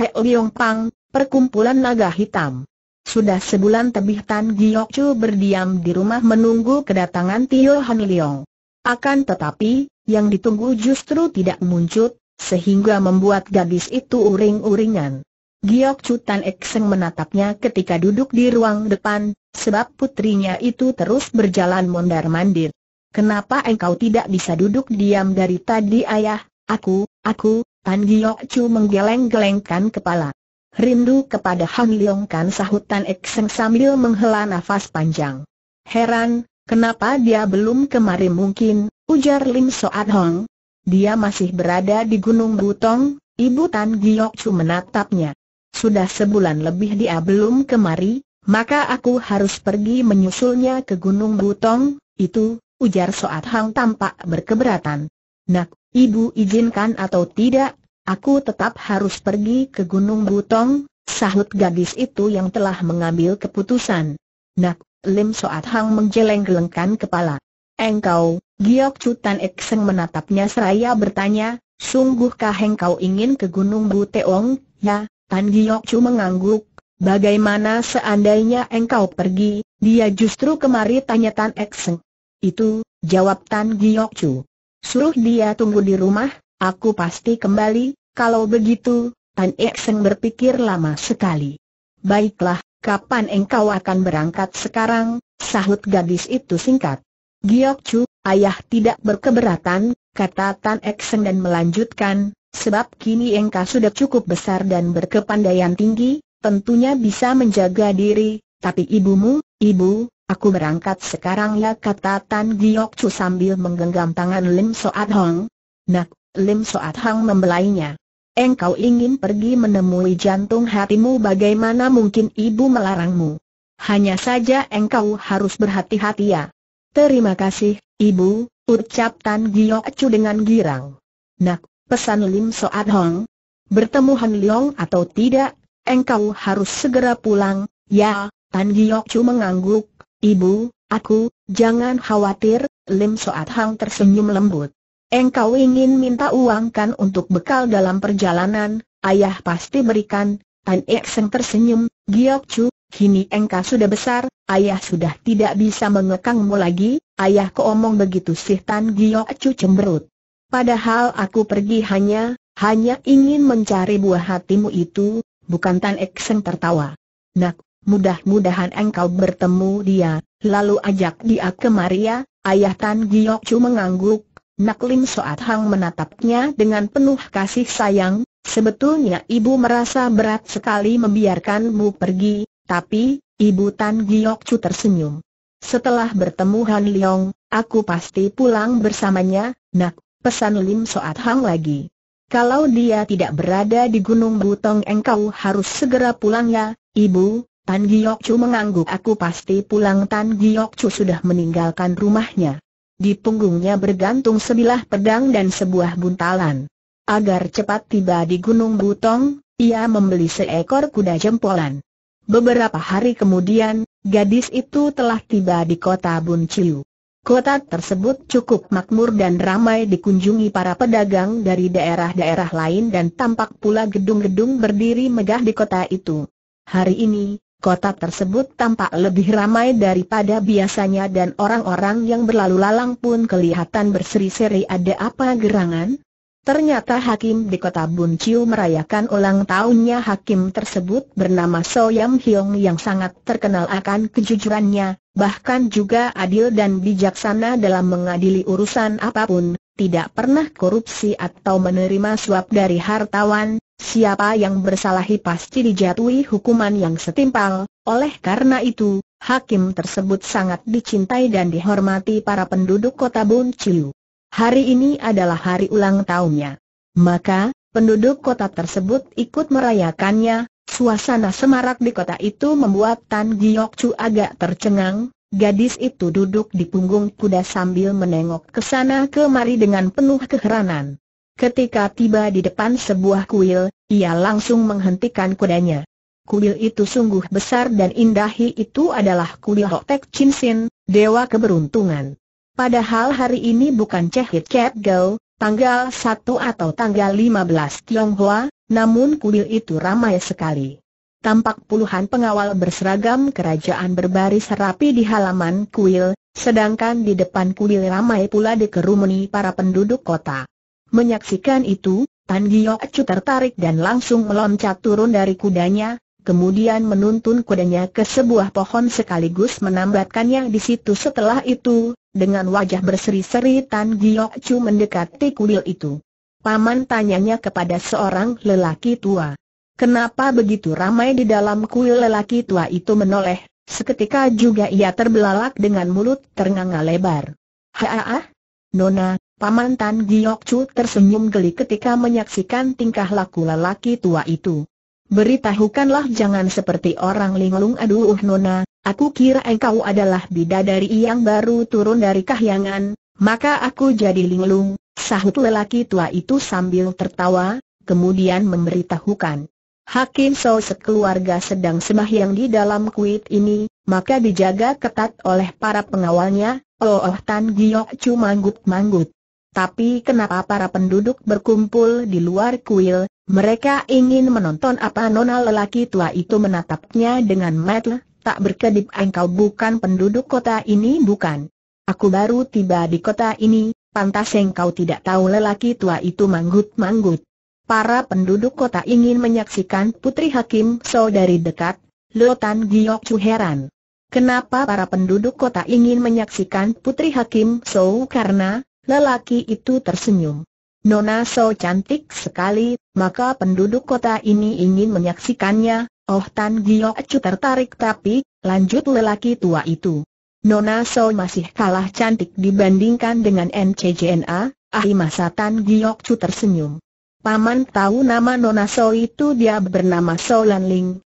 He Leong Pang, Perkumpulan Naga Hitam Sudah sebulan tebih Tan Giok Chu berdiam di rumah menunggu kedatangan Tio Han Leong. Akan tetapi, yang ditunggu justru tidak muncul, sehingga membuat gadis itu uring-uringan. Giok Chu Tan Ekseng menatapnya ketika duduk di ruang depan, sebab putrinya itu terus berjalan mondar-mandir. Kenapa engkau tidak bisa duduk diam dari tadi ayah? Aku, aku, Tan Giok Chu menggeleng-gelengkan kepala. Rindu kepada Han Leong Kan sahutan Ekseng sambil menghela nafas panjang. Heran, kenapa dia belum kemari mungkin, ujar Lim Soat Hong. Dia masih berada di Gunung Butong, Ibu Tan Giok Chu menatapnya. Sudah sebulan lebih dia belum kemari, maka aku harus pergi menyusulnya ke Gunung Butong, itu, ujar Soat Hong tampak berkeberatan. Nak, ibu izinkan atau tidak, Aku tetap harus pergi ke Gunung Butong, sahut gadis itu yang telah mengambil keputusan. Nak, Lim Soat Hang menjeleng gelengkan kepala. Engkau, Giok Cutan Ekseng menatapnya seraya bertanya, sungguhkah engkau ingin ke Gunung Buteong? Ya, Tan Giok Chu mengangguk. Bagaimana seandainya engkau pergi, dia justru kemari tanya Tan Ekseng. Itu, jawab Tan Giok Chu. Suruh dia tunggu di rumah, Aku pasti kembali, kalau begitu, Tan Ekseng berpikir lama sekali. Baiklah, kapan engkau akan berangkat sekarang, sahut gadis itu singkat. Giok Chu, ayah tidak berkeberatan, kata Tan Ekseng dan melanjutkan, sebab kini engkau sudah cukup besar dan berkepandaian tinggi, tentunya bisa menjaga diri, tapi ibumu, ibu, aku berangkat sekarang ya kata Tan Giok Chu sambil menggenggam tangan Lim Soat Hong. Nak, Lim Soat Hang membelainya. Engkau ingin pergi menemui jantung hatimu bagaimana mungkin ibu melarangmu? Hanya saja engkau harus berhati-hati ya. Terima kasih, ibu, ucap Tan Giok Chu dengan girang. Nak, pesan Lim Soat Hong. Bertemu Han Leong atau tidak, engkau harus segera pulang, ya, Tan Giok Chu mengangguk. Ibu, aku, jangan khawatir, Lim Soat Hang tersenyum lembut. Engkau ingin minta uang kan untuk bekal dalam perjalanan, ayah pasti berikan. Tan Ekseng tersenyum, Giok Chu, kini engkau sudah besar, ayah sudah tidak bisa mengekangmu lagi, ayah keomong begitu sih Tan Giok Chu cemberut. Padahal aku pergi hanya, hanya ingin mencari buah hatimu itu, bukan Tan Ekseng tertawa. Nak, mudah-mudahan engkau bertemu dia, lalu ajak dia ke Maria. ayah Tan Giok Chu mengangguk, Nak Lim Soat Hang menatapnya dengan penuh kasih sayang, sebetulnya ibu merasa berat sekali membiarkanmu pergi, tapi, ibu Tan Giok Chu tersenyum. Setelah bertemu Han Leong, aku pasti pulang bersamanya, nak, pesan Lim Soat Hang lagi. Kalau dia tidak berada di Gunung Butong engkau harus segera pulang ya, ibu, Tan Giok Chu mengangguk aku pasti pulang Tan Giok Chu sudah meninggalkan rumahnya. Di punggungnya bergantung sebilah pedang dan sebuah buntalan. Agar cepat tiba di Gunung Butong, ia membeli seekor kuda jempolan. Beberapa hari kemudian, gadis itu telah tiba di kota Bunciu. Kota tersebut cukup makmur dan ramai dikunjungi para pedagang dari daerah-daerah lain dan tampak pula gedung-gedung berdiri megah di kota itu. Hari ini, Kota tersebut tampak lebih ramai daripada biasanya dan orang-orang yang berlalu lalang pun kelihatan berseri-seri ada apa gerangan? Ternyata hakim di kota Bunciu merayakan ulang tahunnya hakim tersebut bernama So Yam Hyung yang sangat terkenal akan kejujurannya, bahkan juga adil dan bijaksana dalam mengadili urusan apapun, tidak pernah korupsi atau menerima suap dari hartawan, Siapa yang bersalahi pasti dijatuhi hukuman yang setimpal, oleh karena itu, hakim tersebut sangat dicintai dan dihormati para penduduk kota Bunciu. Hari ini adalah hari ulang tahunnya. Maka, penduduk kota tersebut ikut merayakannya, suasana semarak di kota itu membuat Tan Giok Chu agak tercengang, gadis itu duduk di punggung kuda sambil menengok ke sana kemari dengan penuh keheranan. Ketika tiba di depan sebuah kuil, ia langsung menghentikan kudanya. Kuil itu sungguh besar dan indah itu adalah kuil Hotek Chinsin, Dewa Keberuntungan. Padahal hari ini bukan Cehit Cat Go, tanggal 1 atau tanggal 15 Tionghoa, namun kuil itu ramai sekali. Tampak puluhan pengawal berseragam kerajaan berbaris rapi di halaman kuil, sedangkan di depan kuil ramai pula dikerumuni para penduduk kota. Menyaksikan itu, Tan Chu tertarik dan langsung meloncat turun dari kudanya, kemudian menuntun kudanya ke sebuah pohon sekaligus menambatkannya di situ setelah itu, dengan wajah berseri-seri Tan Chu mendekati kuil itu. Paman tanyanya kepada seorang lelaki tua. Kenapa begitu ramai di dalam kuil lelaki tua itu menoleh, seketika juga ia terbelalak dengan mulut ternganga lebar. Haa, Nona, Paman Tan Giok Chu tersenyum geli ketika menyaksikan tingkah laku lelaki tua itu. Beritahukanlah jangan seperti orang linglung aduh nona, aku kira engkau adalah bidadari yang baru turun dari kahyangan, maka aku jadi linglung, sahut lelaki tua itu sambil tertawa, kemudian memberitahukan. Hakim So sekeluarga sedang sembahyang di dalam kuit ini, maka dijaga ketat oleh para pengawalnya, Oh, oh Tan Giok Chu manggut-manggut. Tapi kenapa para penduduk berkumpul di luar kuil, mereka ingin menonton apa nona lelaki tua itu menatapnya dengan mat. tak berkedip engkau bukan penduduk kota ini bukan. Aku baru tiba di kota ini, pantas engkau tidak tahu lelaki tua itu manggut-manggut. Para penduduk kota ingin menyaksikan putri hakim so dari dekat, Lotan Giok Chu heran. Kenapa para penduduk kota ingin menyaksikan putri hakim so karena Lelaki itu tersenyum. Nona So cantik sekali, maka penduduk kota ini ingin menyaksikannya, Oh Tan Gio Acu tertarik tapi, lanjut lelaki tua itu. Nona So masih kalah cantik dibandingkan dengan NCJNA, ahli masa Tan Gio Acu tersenyum. Paman tahu nama Nona So itu dia bernama So Lan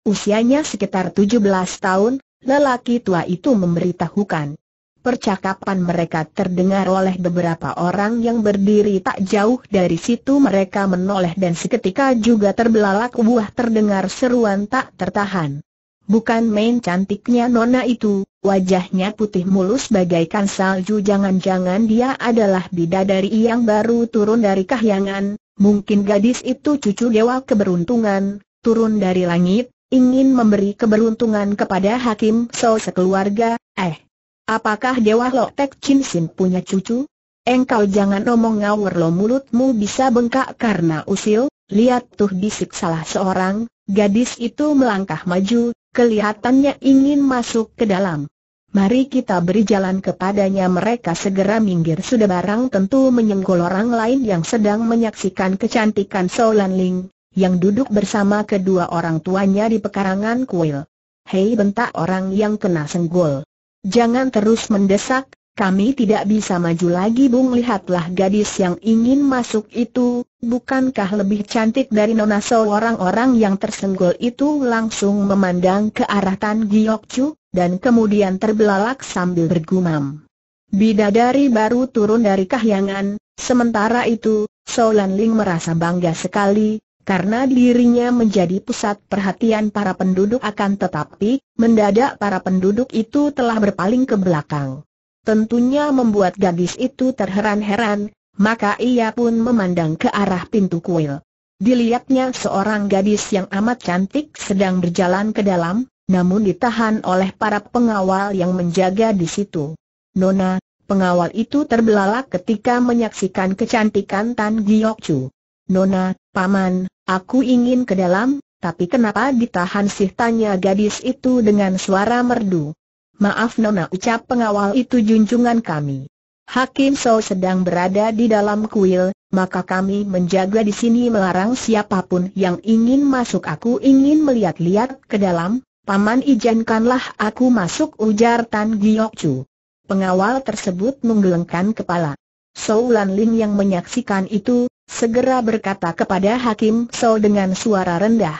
usianya sekitar 17 tahun, lelaki tua itu memberitahukan. Percakapan mereka terdengar oleh beberapa orang yang berdiri tak jauh dari situ mereka menoleh dan seketika juga terbelalak buah terdengar seruan tak tertahan. Bukan main cantiknya nona itu, wajahnya putih mulus bagaikan salju jangan-jangan dia adalah bidadari yang baru turun dari kahyangan, mungkin gadis itu cucu dewa keberuntungan, turun dari langit, ingin memberi keberuntungan kepada hakim so sekeluarga, eh Apakah Dewa Tek Chin Sin punya cucu? Engkau jangan omong ngawur lo mulutmu bisa bengkak karena usil, lihat tuh bisik salah seorang, gadis itu melangkah maju, kelihatannya ingin masuk ke dalam. Mari kita beri jalan kepadanya mereka segera minggir sudah barang tentu menyenggol orang lain yang sedang menyaksikan kecantikan Solan Ling, yang duduk bersama kedua orang tuanya di pekarangan kuil. Hei bentak orang yang kena senggol. Jangan terus mendesak, kami tidak bisa maju lagi Bung lihatlah gadis yang ingin masuk itu, bukankah lebih cantik dari Nona So orang-orang yang tersenggol itu langsung memandang ke arah Tan Giok Chu, dan kemudian terbelalak sambil bergumam. Bidadari baru turun dari kahyangan, sementara itu, Solan Ling merasa bangga sekali, karena dirinya menjadi pusat perhatian para penduduk akan tetapi, mendadak para penduduk itu telah berpaling ke belakang. Tentunya membuat gadis itu terheran-heran, maka ia pun memandang ke arah pintu kuil. Dilihatnya seorang gadis yang amat cantik sedang berjalan ke dalam, namun ditahan oleh para pengawal yang menjaga di situ. Nona, pengawal itu terbelalak ketika menyaksikan kecantikan Tan Giok Nona, Paman, Aku ingin ke dalam, tapi kenapa ditahan sih tanya gadis itu dengan suara merdu. Maaf Nona ucap pengawal itu junjungan kami. Hakim So sedang berada di dalam kuil, maka kami menjaga di sini melarang siapapun yang ingin masuk. Aku ingin melihat-lihat ke dalam, paman izinkanlah aku masuk ujar Tan Giyok Chu. Pengawal tersebut menggelengkan kepala. Soulan Lin yang menyaksikan itu, Segera berkata kepada Hakim So dengan suara rendah.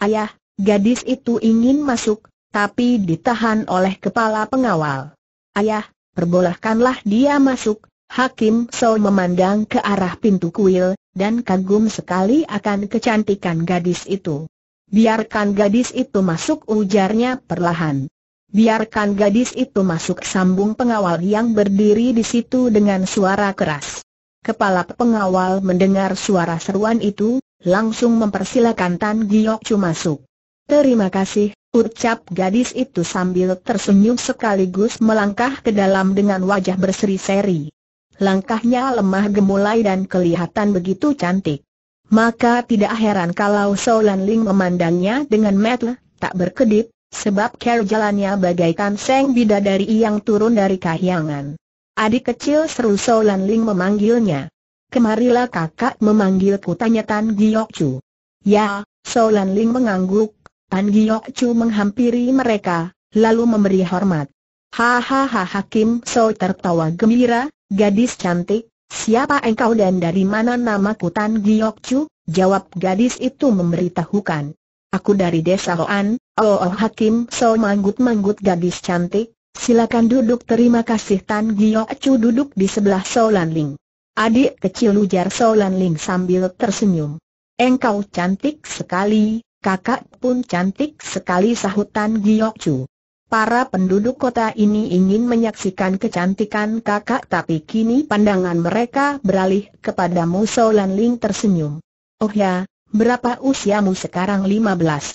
Ayah, gadis itu ingin masuk, tapi ditahan oleh kepala pengawal. Ayah, perbolehkanlah dia masuk. Hakim So memandang ke arah pintu kuil, dan kagum sekali akan kecantikan gadis itu. Biarkan gadis itu masuk ujarnya perlahan. Biarkan gadis itu masuk sambung pengawal yang berdiri di situ dengan suara keras. Kepala pengawal mendengar suara seruan itu, langsung mempersilakan Tan Giokcu masuk. Terima kasih, ucap gadis itu sambil tersenyum sekaligus melangkah ke dalam dengan wajah berseri-seri. Langkahnya lemah gemulai dan kelihatan begitu cantik. Maka tidak heran kalau Solan Ling memandangnya dengan mata tak berkedip, sebab care jalannya bagaikan seng bidadari yang turun dari kahyangan. Adik kecil seru Solan Ling memanggilnya. Kemarilah kakak memanggilku tanya Tan Giok Chu. Ya, Solan Ling mengangguk, Tan Giok Chu menghampiri mereka, lalu memberi hormat. Hahaha Hakim So tertawa gembira, gadis cantik, siapa engkau dan dari mana namaku Tan Giok Chu? Jawab gadis itu memberitahukan. Aku dari desa Hoan, oh, oh Hakim So manggut-manggut gadis cantik, Silakan duduk terima kasih Tan Gio Chu duduk di sebelah Solan Ling. Adik kecil ujar Solan Ling sambil tersenyum. Engkau cantik sekali, kakak pun cantik sekali sahut Tan Gio Chu. Para penduduk kota ini ingin menyaksikan kecantikan kakak tapi kini pandangan mereka beralih kepadamu Solan Ling tersenyum. Oh ya, berapa usiamu sekarang 15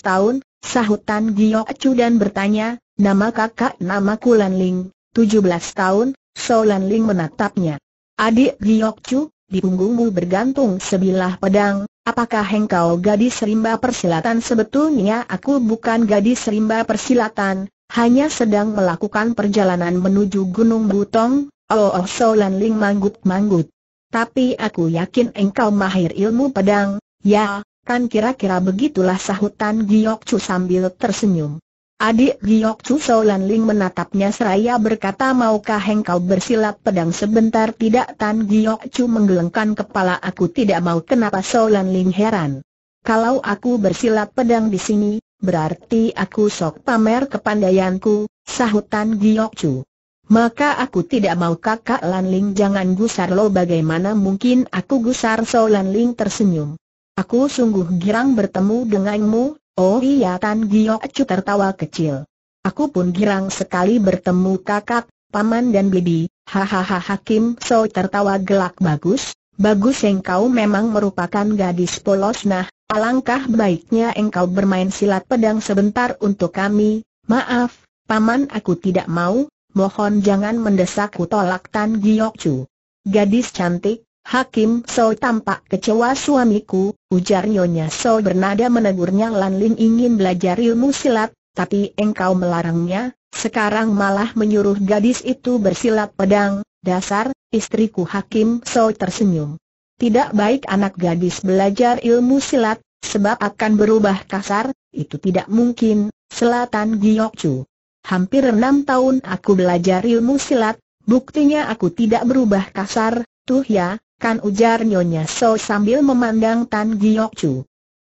tahun? sahutan Tan Chu dan bertanya, Nama kakak nama Kulan Ling, 17 tahun, Lan Ling menatapnya. Adik Giok Chu, di punggungmu bergantung sebilah pedang, apakah engkau gadis rimba persilatan sebetulnya aku bukan gadis rimba persilatan, hanya sedang melakukan perjalanan menuju Gunung Butong, oh, oh Lan Ling manggut-manggut. Tapi aku yakin engkau mahir ilmu pedang, ya, kan kira-kira begitulah sahutan Giok Chu sambil tersenyum. Adik Giok Chu Lan Ling menatapnya seraya berkata maukah engkau bersilap pedang sebentar tidak Tan Giok Chu menggelengkan kepala aku tidak mau kenapa Lan Ling heran. Kalau aku bersilap pedang di sini, berarti aku sok pamer kepandaianku, sahut Tan Giok Chu. Maka aku tidak mau kakak Lan Ling jangan gusar lo bagaimana mungkin aku gusar Lan Ling tersenyum. Aku sungguh girang bertemu denganmu, Oh iya Tan Giok tertawa kecil. Aku pun girang sekali bertemu kakak, paman dan bibi, hahaha Hakim So tertawa gelak bagus, bagus engkau memang merupakan gadis polos nah, alangkah baiknya engkau bermain silat pedang sebentar untuk kami, maaf, paman aku tidak mau, mohon jangan mendesakku tolak Tan Giok Gadis cantik, Hakim So tampak kecewa suamiku, ujar Nyonya So bernada menegurnya Lan Lin ingin belajar ilmu silat, tapi engkau melarangnya, sekarang malah menyuruh gadis itu bersilat pedang, dasar, istriku Hakim So tersenyum. Tidak baik anak gadis belajar ilmu silat, sebab akan berubah kasar, itu tidak mungkin, selatan Chu. Hampir enam tahun aku belajar ilmu silat, buktinya aku tidak berubah kasar, tuh ya, kan ujar Nyonya So sambil memandang Tan Giok Chu.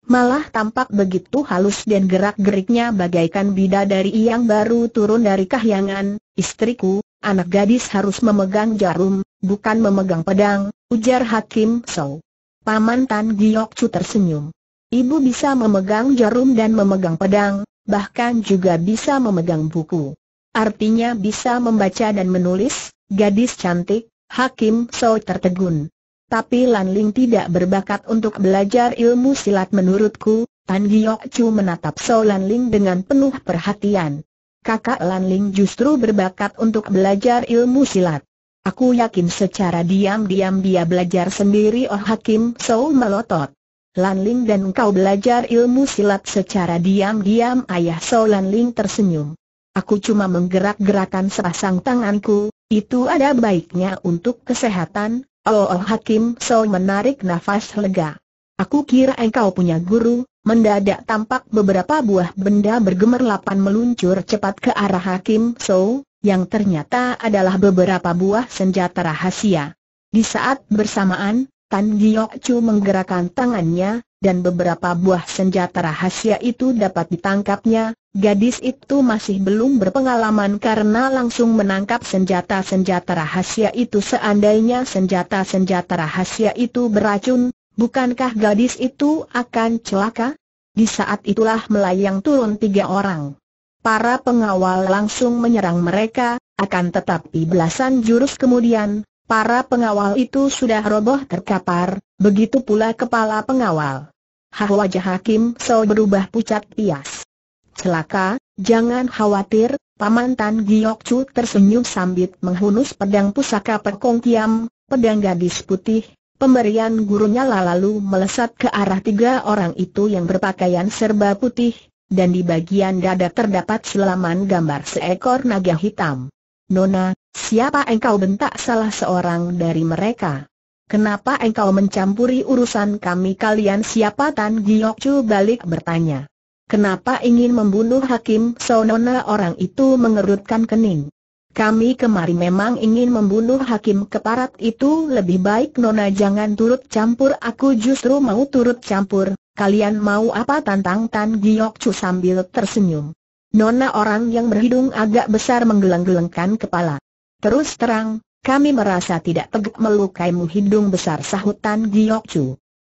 Malah tampak begitu halus dan gerak-geriknya bagaikan bidadari yang baru turun dari kahyangan, istriku, anak gadis harus memegang jarum, bukan memegang pedang, ujar Hakim So. Paman Tan Giok Chu tersenyum. Ibu bisa memegang jarum dan memegang pedang, bahkan juga bisa memegang buku. Artinya bisa membaca dan menulis, gadis cantik, Hakim So tertegun tapi Lan Ling tidak berbakat untuk belajar ilmu silat menurutku, Tan Giok Chu menatap So Lan Ling dengan penuh perhatian. Kakak Lan Ling justru berbakat untuk belajar ilmu silat. Aku yakin secara diam-diam dia belajar sendiri Oh Hakim So melotot. Lan Ling dan kau belajar ilmu silat secara diam-diam ayah So Lan Ling tersenyum. Aku cuma menggerak-gerakan sepasang tanganku, itu ada baiknya untuk kesehatan, Oh, oh Hakim So menarik nafas lega. Aku kira engkau punya guru, mendadak tampak beberapa buah benda bergemerlapan meluncur cepat ke arah Hakim So, yang ternyata adalah beberapa buah senjata rahasia. Di saat bersamaan, Tan Giok Chu menggerakkan tangannya, dan beberapa buah senjata rahasia itu dapat ditangkapnya, gadis itu masih belum berpengalaman karena langsung menangkap senjata-senjata rahasia itu seandainya senjata-senjata rahasia itu beracun, bukankah gadis itu akan celaka? Di saat itulah melayang turun tiga orang. Para pengawal langsung menyerang mereka, akan tetapi belasan jurus kemudian, Para pengawal itu sudah roboh terkapar, begitu pula kepala pengawal. Hah wajah Hakim So berubah pucat pias. Celaka, jangan khawatir, Paman Tan Giok Chu tersenyum sambil menghunus pedang pusaka Pekong Kiam, pedang gadis putih, Pemberian gurunya lalu melesat ke arah tiga orang itu yang berpakaian serba putih, dan di bagian dada terdapat selaman gambar seekor naga hitam. Nona, Siapa engkau bentak salah seorang dari mereka? Kenapa engkau mencampuri urusan kami kalian siapa Tan Giyok Chu balik bertanya? Kenapa ingin membunuh Hakim Sonona orang itu mengerutkan kening? Kami kemari memang ingin membunuh Hakim Keparat itu lebih baik Nona jangan turut campur aku justru mau turut campur, kalian mau apa tantang Tan Giyok Chu sambil tersenyum. Nona orang yang berhidung agak besar menggeleng-gelengkan kepala. Terus terang, kami merasa tidak teguk melukaimu hidung besar sahutan Giok Chu.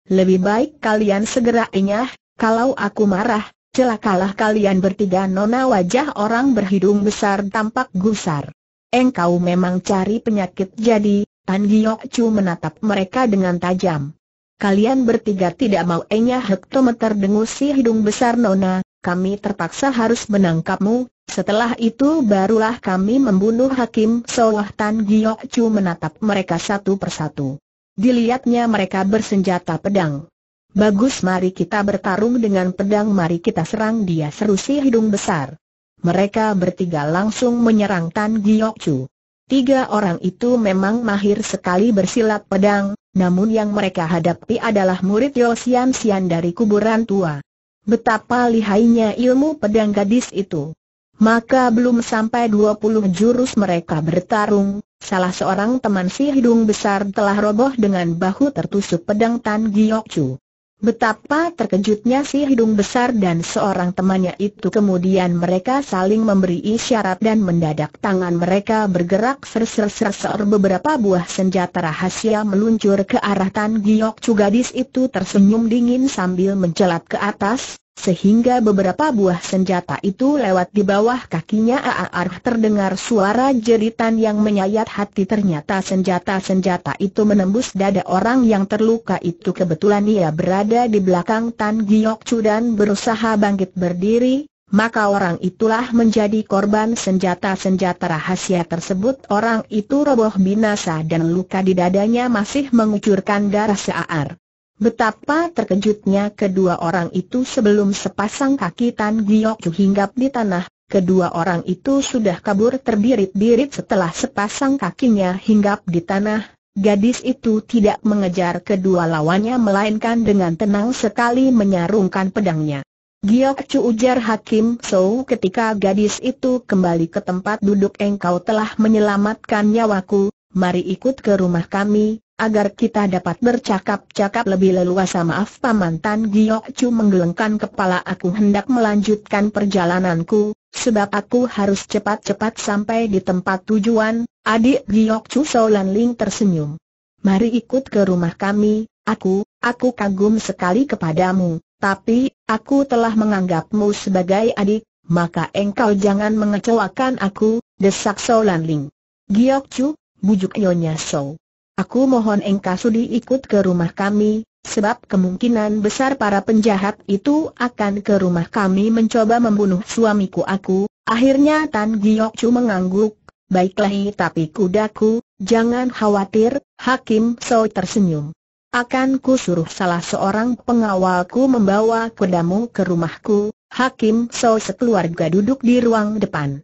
Lebih baik kalian segera inyah, kalau aku marah, celakalah kalian bertiga nona wajah orang berhidung besar tampak gusar. Engkau memang cari penyakit jadi, Tan Giok Chu menatap mereka dengan tajam. Kalian bertiga tidak mau enyah hektometer dengus si hidung besar nona, kami terpaksa harus menangkapmu, setelah itu barulah kami membunuh Hakim Soah Tan Giyok Chu menatap mereka satu persatu. Dilihatnya mereka bersenjata pedang. Bagus mari kita bertarung dengan pedang mari kita serang dia seru si hidung besar. Mereka bertiga langsung menyerang Tan Giyok Chu. Tiga orang itu memang mahir sekali bersilat pedang, namun yang mereka hadapi adalah murid Yosian Sian dari kuburan tua. Betapa lihainya ilmu pedang gadis itu. Maka belum sampai 20 jurus mereka bertarung, salah seorang teman si hidung besar telah roboh dengan bahu tertusuk pedang Tan Giok Betapa terkejutnya si hidung besar dan seorang temannya itu kemudian mereka saling memberi isyarat dan mendadak tangan mereka bergerak ser-ser-ser-ser beberapa buah senjata rahasia meluncur ke arah Tan Giok Chu gadis itu tersenyum dingin sambil mencelat ke atas, sehingga beberapa buah senjata itu lewat di bawah kakinya Aar terdengar suara jeritan yang menyayat hati ternyata senjata-senjata itu menembus dada orang yang terluka itu kebetulan ia berada di belakang Tan Giok Chu dan berusaha bangkit berdiri, maka orang itulah menjadi korban senjata-senjata rahasia tersebut orang itu roboh binasa dan luka di dadanya masih mengucurkan darah Aar. Betapa terkejutnya kedua orang itu sebelum sepasang kaki Tan Giok hinggap di tanah, kedua orang itu sudah kabur terbirit-birit setelah sepasang kakinya hinggap di tanah. Gadis itu tidak mengejar kedua lawannya melainkan dengan tenang sekali menyarungkan pedangnya. Giok Chu ujar Hakim So ketika gadis itu kembali ke tempat duduk engkau telah menyelamatkan nyawaku, mari ikut ke rumah kami, agar kita dapat bercakap-cakap lebih leluasa maaf Paman Tan Giok Chu menggelengkan kepala aku hendak melanjutkan perjalananku, sebab aku harus cepat-cepat sampai di tempat tujuan, adik Giok Chu Solan Ling tersenyum. Mari ikut ke rumah kami, aku, aku kagum sekali kepadamu, tapi, aku telah menganggapmu sebagai adik, maka engkau jangan mengecewakan aku, desak Solan Ling. Giok Chu, bujuk Nyonya Sou. Aku mohon engkau sudi ikut ke rumah kami, sebab kemungkinan besar para penjahat itu akan ke rumah kami mencoba membunuh suamiku aku. Akhirnya Tan Giok Chu mengangguk, baiklah tapi kudaku, jangan khawatir, Hakim Soi tersenyum. Akan ku suruh salah seorang pengawalku membawa kudamu ke rumahku, Hakim Soi sekeluarga duduk di ruang depan.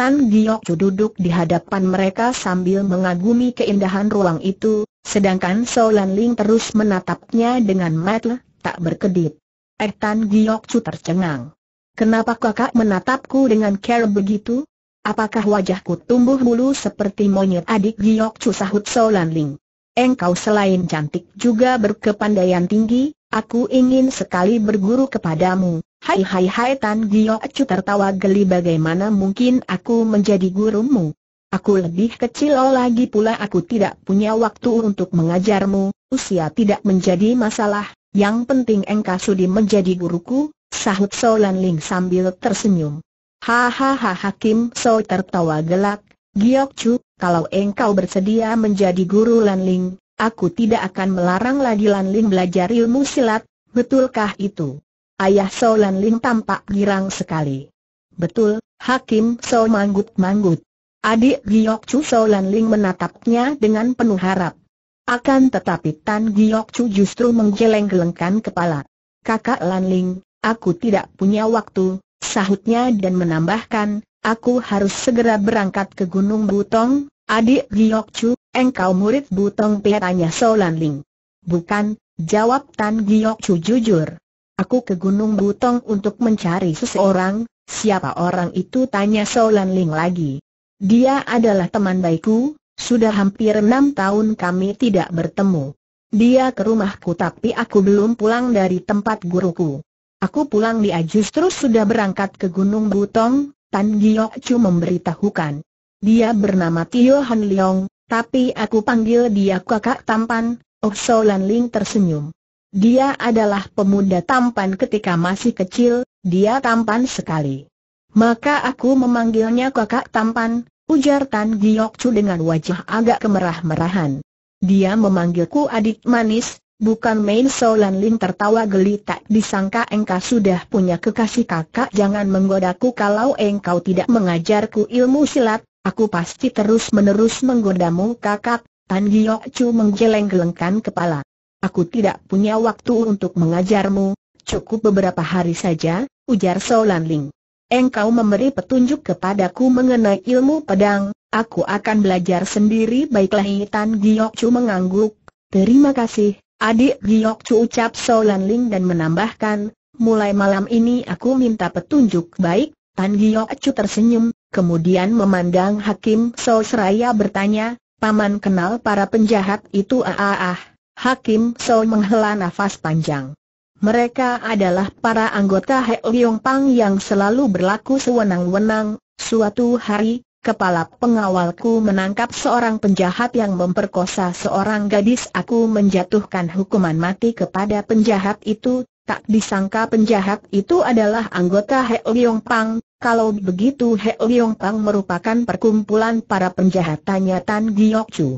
Tan Chu duduk di hadapan mereka sambil mengagumi keindahan ruang itu, sedangkan Solan Ling terus menatapnya dengan mata tak berkedip. Eh Tan Giok Chu tercengang. Kenapa kakak menatapku dengan care begitu? Apakah wajahku tumbuh bulu seperti monyet adik Giok Chu sahut Solan Ling? Engkau selain cantik juga berkepandaian tinggi, aku ingin sekali berguru kepadamu, Hai hai hai Tan Gio Acu tertawa geli bagaimana mungkin aku menjadi gurumu. Aku lebih kecil oh lagi pula aku tidak punya waktu untuk mengajarmu, usia tidak menjadi masalah, yang penting engkau sudi menjadi guruku, sahut So Lan Ling sambil tersenyum. Hahaha Hakim So tertawa gelak, Giok Cu, kalau engkau bersedia menjadi guru Lan Ling, aku tidak akan melarang lagi Lan Ling belajar ilmu silat, betulkah itu? Ayah Solan Lin tampak girang sekali. Betul, Hakim So manggut-manggut. Adik Giok Chu Solan Ling menatapnya dengan penuh harap. Akan tetapi Tan Giok Chu justru menggeleng-gelengkan kepala. Kakak Lan Ling, aku tidak punya waktu, sahutnya dan menambahkan, aku harus segera berangkat ke Gunung Butong, adik Giok Chu, engkau murid Butong So Solan Ling. Bukan, jawab Tan Giok Chu jujur. Aku ke Gunung Butong untuk mencari seseorang, siapa orang itu tanya Solan Ling lagi. Dia adalah teman baikku, sudah hampir enam tahun kami tidak bertemu. Dia ke rumahku tapi aku belum pulang dari tempat guruku. Aku pulang dia justru sudah berangkat ke Gunung Butong, Tan Giok Chu memberitahukan. Dia bernama Tio Han Leong, tapi aku panggil dia kakak tampan, Oh Solan Ling tersenyum. Dia adalah pemuda tampan ketika masih kecil, dia tampan sekali. Maka aku memanggilnya kakak tampan, ujar Tan Chu dengan wajah agak kemerah-merahan. Dia memanggilku adik manis, bukan main Solan Lin tertawa geli. Tak disangka engkau sudah punya kekasih kakak jangan menggodaku kalau engkau tidak mengajarku ilmu silat, aku pasti terus-menerus menggodamu kakak, Tan Chu menggeleng-gelengkan kepala. Aku tidak punya waktu untuk mengajarmu, cukup beberapa hari saja, ujar Solan Ling. Engkau memberi petunjuk kepadaku mengenai ilmu pedang, aku akan belajar sendiri baiklah Tan Giok Chu mengangguk. Terima kasih, adik Giok Chu ucap Solan Ling dan menambahkan, mulai malam ini aku minta petunjuk baik, Tan Giok Chu tersenyum, kemudian memandang Hakim Seraya bertanya, Paman kenal para penjahat itu ah ah ah. Hakim So menghela nafas panjang. Mereka adalah para anggota He Leong Pang yang selalu berlaku sewenang-wenang. Suatu hari, kepala pengawalku menangkap seorang penjahat yang memperkosa seorang gadis. Aku menjatuhkan hukuman mati kepada penjahat itu. Tak disangka penjahat itu adalah anggota He Leong Pang. Kalau begitu He Leong Pang merupakan perkumpulan para penjahat tanya Tan Giok Chu.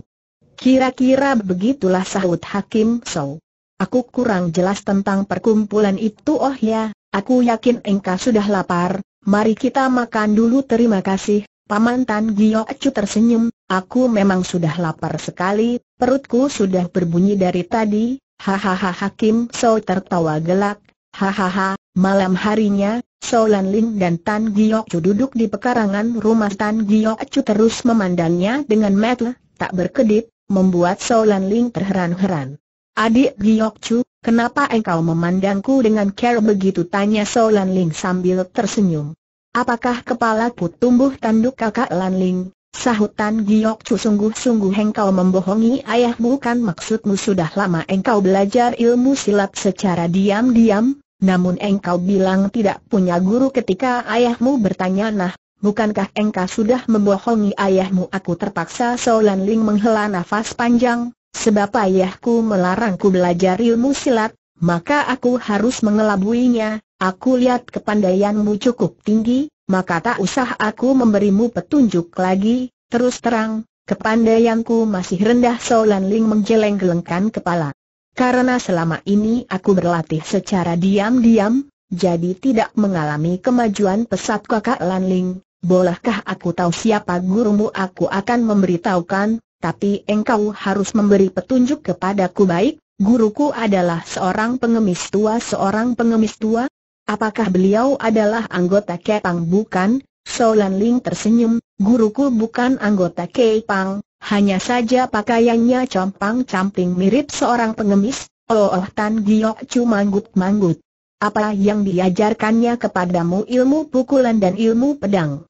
Kira-kira begitulah sahut Hakim So, Aku kurang jelas tentang perkumpulan itu oh ya, aku yakin engkau sudah lapar, mari kita makan dulu terima kasih. Paman Tan Gio Acu tersenyum, aku memang sudah lapar sekali, perutku sudah berbunyi dari tadi, hahaha Hakim So tertawa gelak, hahaha, malam harinya, Lan Lin dan Tan Acu duduk di pekarangan rumah Tan Acu terus memandangnya dengan metel, tak berkedip, membuat Solan Ling terheran-heran. Adik Giyok Chu, kenapa engkau memandangku dengan care begitu? Tanya Solan Ling sambil tersenyum. Apakah kepalaku tumbuh tanduk kakak Lan Ling? Sahutan Giyok Chu sungguh-sungguh engkau membohongi ayah bukan maksudmu sudah lama engkau belajar ilmu silat secara diam-diam, namun engkau bilang tidak punya guru ketika ayahmu bertanya nah Bukankah engkau sudah membohongi ayahmu? Aku terpaksa Solan Ling menghela nafas panjang, sebab ayahku melarangku belajar ilmu silat, maka aku harus mengelabuinya. Aku lihat kepandaianmu cukup tinggi, maka tak usah aku memberimu petunjuk lagi. Terus terang, kepandaianku masih rendah Solan Ling menjeleng-gelengkan kepala. Karena selama ini aku berlatih secara diam-diam, jadi tidak mengalami kemajuan pesat kakak Lan Ling bolehkah aku tahu siapa gurumu aku akan memberitahukan, tapi engkau harus memberi petunjuk kepadaku baik, guruku adalah seorang pengemis tua seorang pengemis tua? Apakah beliau adalah anggota Kepang bukan? Solan Ling tersenyum, guruku bukan anggota Kepang, hanya saja pakaiannya compang-camping mirip seorang pengemis, oh, oh Tan Giok cuma manggut-manggut. Apa yang diajarkannya kepadamu ilmu pukulan dan ilmu pedang?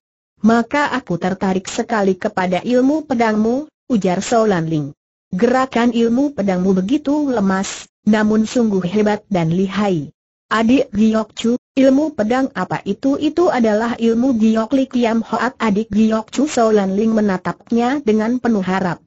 maka aku tertarik sekali kepada ilmu pedangmu, ujar Solan Ling. Gerakan ilmu pedangmu begitu lemas, namun sungguh hebat dan lihai. Adik Giok Chu, ilmu pedang apa itu? Itu adalah ilmu Giok Li Kiam Hoat adik Giok Chu Solan Ling menatapnya dengan penuh harap.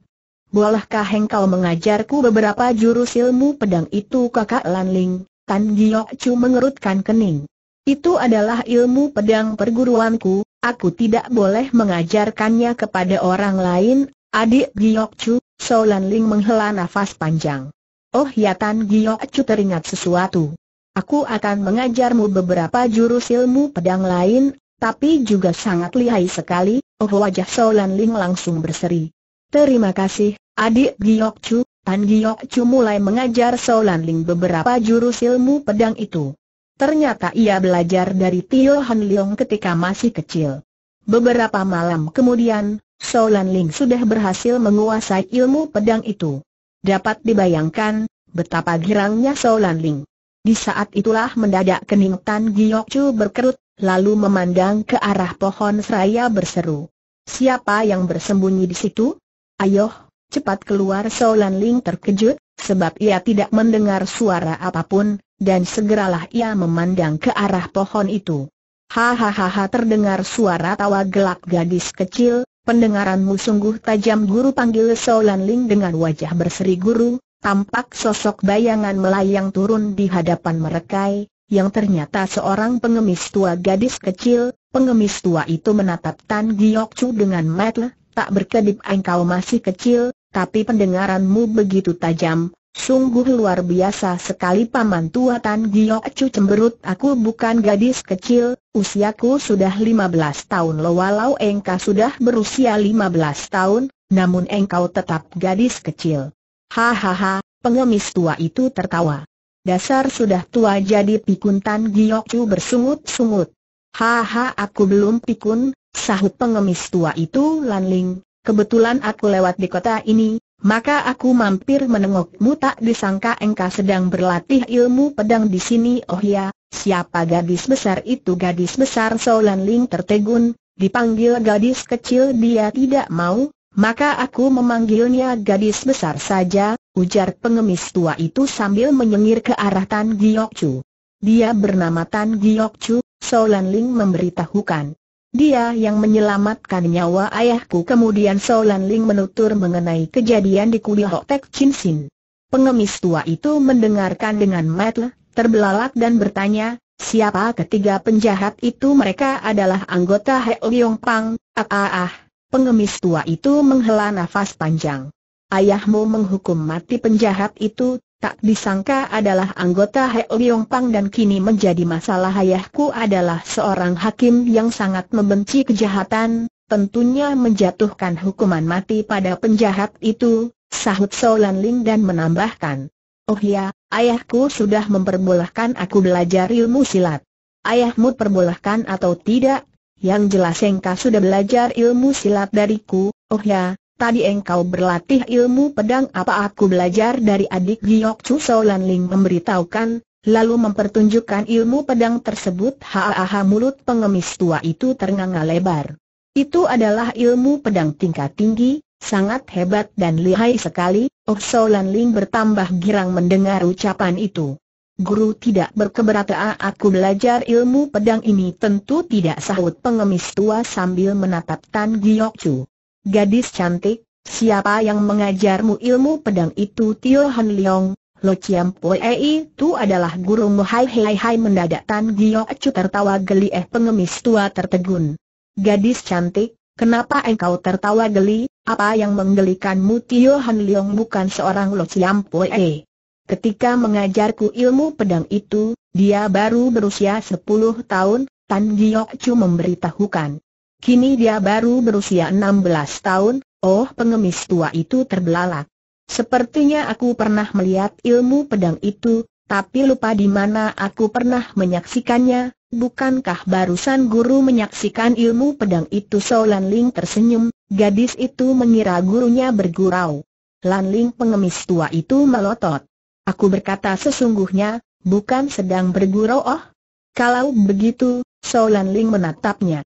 Bolehkah engkau mengajarku beberapa jurus ilmu pedang itu kakak Lan Ling? Tan Giok Chu mengerutkan kening. Itu adalah ilmu pedang perguruanku, aku tidak boleh mengajarkannya kepada orang lain, adik Giyok Chu, Solan Ling menghela nafas panjang. Oh ya Tan Giyok Chu teringat sesuatu. Aku akan mengajarmu beberapa jurus ilmu pedang lain, tapi juga sangat lihai sekali, oh wajah Solan Ling langsung berseri. Terima kasih, adik Giyok Chu, Tan Giyok Chu mulai mengajar Solan Ling beberapa jurus ilmu pedang itu. Ternyata ia belajar dari Tio Han Leong ketika masih kecil. Beberapa malam kemudian, Solan Ling sudah berhasil menguasai ilmu pedang itu. Dapat dibayangkan, betapa girangnya Solan Ling. Di saat itulah mendadak kening Tan Giok Chu berkerut, lalu memandang ke arah pohon seraya berseru. Siapa yang bersembunyi di situ? Ayoh, cepat keluar Solan Ling terkejut, sebab ia tidak mendengar suara apapun, dan segeralah ia memandang ke arah pohon itu. Hahaha terdengar suara tawa gelak gadis kecil, pendengaranmu sungguh tajam guru panggil Solan Ling dengan wajah berseri guru, tampak sosok bayangan melayang turun di hadapan merekai, yang ternyata seorang pengemis tua gadis kecil, pengemis tua itu menatap Tan Giok Chu dengan mata tak berkedip engkau masih kecil, tapi pendengaranmu begitu tajam, Sungguh luar biasa sekali paman tua Tan Giok Chu cemberut aku bukan gadis kecil, usiaku sudah 15 tahun lo walau engkau sudah berusia 15 tahun, namun engkau tetap gadis kecil. Hahaha, pengemis tua itu tertawa. Dasar sudah tua jadi pikun Tan Giok Chu bersungut-sungut. Haha aku belum pikun, sahut pengemis tua itu Lanling, kebetulan aku lewat di kota ini, maka aku mampir menengokmu tak disangka engkau sedang berlatih ilmu pedang di sini oh ya, siapa gadis besar itu gadis besar Solan Ling tertegun, dipanggil gadis kecil dia tidak mau, maka aku memanggilnya gadis besar saja, ujar pengemis tua itu sambil menyengir ke arah Tan Giok Chu. Dia bernama Tan Giok Chu, Solan Ling memberitahukan. Dia yang menyelamatkan nyawa ayahku kemudian So Lan Ling menutur mengenai kejadian di kuliah Hotek Chin Sin. Pengemis tua itu mendengarkan dengan mata, terbelalak dan bertanya, siapa ketiga penjahat itu mereka adalah anggota Heo Yong Pang, ah ah ah. Pengemis tua itu menghela nafas panjang. Ayahmu menghukum mati penjahat itu, tak disangka adalah anggota He Liong Pang dan kini menjadi masalah ayahku adalah seorang hakim yang sangat membenci kejahatan, tentunya menjatuhkan hukuman mati pada penjahat itu, sahut Solan Ling dan menambahkan. Oh ya, ayahku sudah memperbolehkan aku belajar ilmu silat. Ayahmu perbolehkan atau tidak? Yang jelas Engkau sudah belajar ilmu silat dariku, oh ya, Tadi engkau berlatih ilmu pedang apa aku belajar dari adik Giyok Chu Solan Ling memberitahukan, lalu mempertunjukkan ilmu pedang tersebut haaha mulut pengemis tua itu ternganga lebar. Itu adalah ilmu pedang tingkat tinggi, sangat hebat dan lihai sekali, Oh Solan Ling bertambah girang mendengar ucapan itu. Guru tidak berkeberatan aku belajar ilmu pedang ini tentu tidak sahut pengemis tua sambil menatap Tan Giyok Chu. Gadis cantik, siapa yang mengajarmu ilmu pedang itu Tio Han Leong? Lo Chiam Pue itu adalah gurumu Hai Hai Hai mendadak Tan Gio Acu tertawa geli eh pengemis tua tertegun. Gadis cantik, kenapa engkau tertawa geli, apa yang menggelikanmu Tio Han Leong bukan seorang Lo Chiam Pue? Ketika mengajarku ilmu pedang itu, dia baru berusia 10 tahun, Tan Gio Acu memberitahukan. Kini dia baru berusia 16 tahun, oh pengemis tua itu terbelalak. Sepertinya aku pernah melihat ilmu pedang itu, tapi lupa di mana aku pernah menyaksikannya, bukankah barusan guru menyaksikan ilmu pedang itu So Lan Ling tersenyum, gadis itu mengira gurunya bergurau. Lan Ling pengemis tua itu melotot. Aku berkata sesungguhnya, bukan sedang bergurau oh. Kalau begitu, So Lan Ling menatapnya.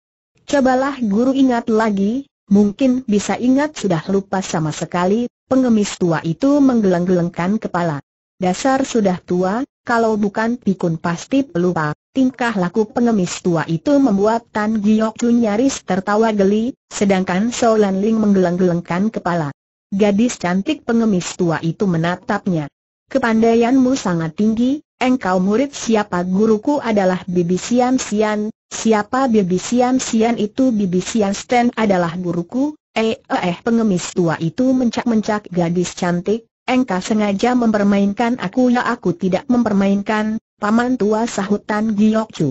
Cobalah guru ingat lagi, mungkin bisa ingat sudah lupa sama sekali, pengemis tua itu menggeleng-gelengkan kepala. Dasar sudah tua, kalau bukan pikun pasti pelupa, tingkah laku pengemis tua itu membuat Tan Giok Chu nyaris tertawa geli, sedangkan Solan Ling menggeleng-gelengkan kepala. Gadis cantik pengemis tua itu menatapnya. Kepandaianmu sangat tinggi, engkau murid siapa guruku adalah Bibi Sian Sian, Siapa Bibi Sian Sian itu Bibi Sian Sten adalah guruku, eh eh, pengemis tua itu mencak-mencak gadis cantik, engkau sengaja mempermainkan aku ya aku tidak mempermainkan, paman tua sahutan Giok Chu.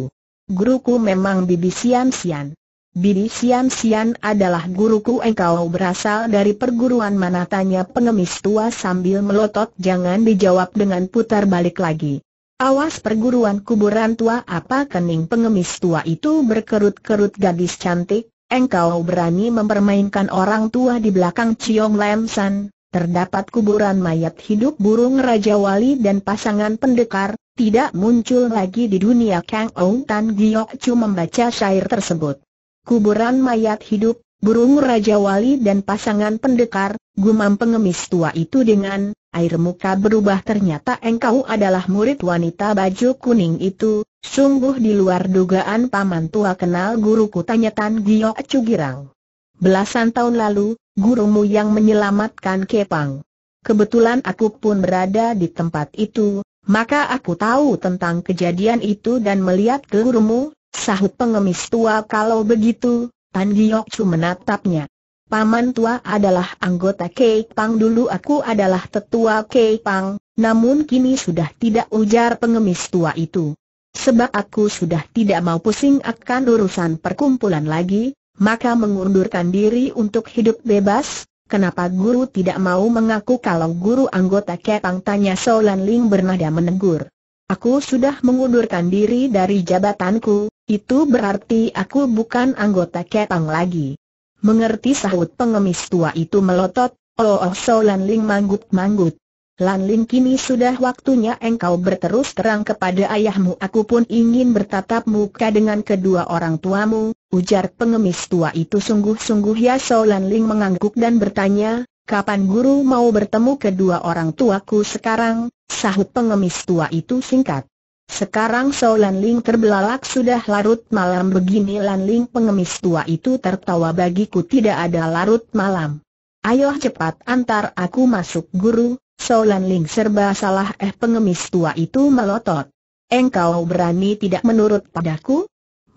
Guruku memang Bibi Sian Sian. Bibi Sian Sian adalah guruku engkau berasal dari perguruan mana tanya pengemis tua sambil melotot jangan dijawab dengan putar balik lagi. Awas perguruan kuburan tua apa kening pengemis tua itu berkerut-kerut gadis cantik, engkau berani mempermainkan orang tua di belakang Ciong Lam San, terdapat kuburan mayat hidup burung Raja Wali dan pasangan pendekar, tidak muncul lagi di dunia Kang Ong Tan Giok Chu membaca syair tersebut. Kuburan mayat hidup, burung Raja Wali dan pasangan pendekar, gumam pengemis tua itu dengan, air muka berubah ternyata engkau adalah murid wanita baju kuning itu, sungguh di luar dugaan paman tua kenal guruku tanya Tan acu girang. Belasan tahun lalu, gurumu yang menyelamatkan Kepang. Kebetulan aku pun berada di tempat itu, maka aku tahu tentang kejadian itu dan melihat gurumu, sahut pengemis tua kalau begitu, Pan Chu menatapnya. Paman tua adalah anggota Kei Pang dulu aku adalah tetua Kei Pang, namun kini sudah tidak ujar pengemis tua itu. Sebab aku sudah tidak mau pusing akan urusan perkumpulan lagi, maka mengundurkan diri untuk hidup bebas, kenapa guru tidak mau mengaku kalau guru anggota Kei Pang tanya Solan Ling bernada menegur. Aku sudah mengundurkan diri dari jabatanku, itu berarti aku bukan anggota ketang lagi. Mengerti sahut pengemis tua itu melotot, oh, oh so Lan Ling manggut-manggut. Lan kini sudah waktunya engkau berterus terang kepada ayahmu aku pun ingin bertatap muka dengan kedua orang tuamu, ujar pengemis tua itu sungguh-sungguh ya so Lan Ling mengangguk dan bertanya, kapan guru mau bertemu kedua orang tuaku sekarang, sahut pengemis tua itu singkat. Sekarang Shou Lan Ling terbelalak sudah larut malam begini Lan Ling pengemis tua itu tertawa bagiku tidak ada larut malam. Ayo cepat antar aku masuk guru, Shou Lan Ling serba salah eh pengemis tua itu melotot. Engkau berani tidak menurut padaku?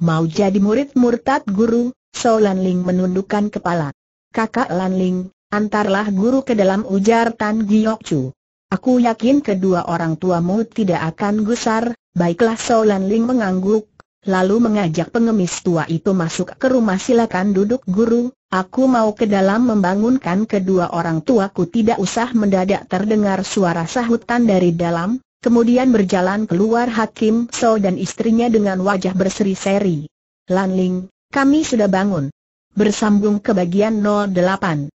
Mau jadi murid murtad guru? Shou Lan Ling menundukkan kepala. Kakak Lan Ling, antarlah guru ke dalam ujar Tan Giyok Chu. Aku yakin kedua orang tuamu tidak akan gusar, Baiklah Solan Ling mengangguk, lalu mengajak pengemis tua itu masuk ke rumah silakan duduk guru, aku mau ke dalam membangunkan kedua orang tuaku tidak usah mendadak terdengar suara sahutan dari dalam, kemudian berjalan keluar Hakim So dan istrinya dengan wajah berseri-seri. Lan Ling, kami sudah bangun. Bersambung ke bagian 08.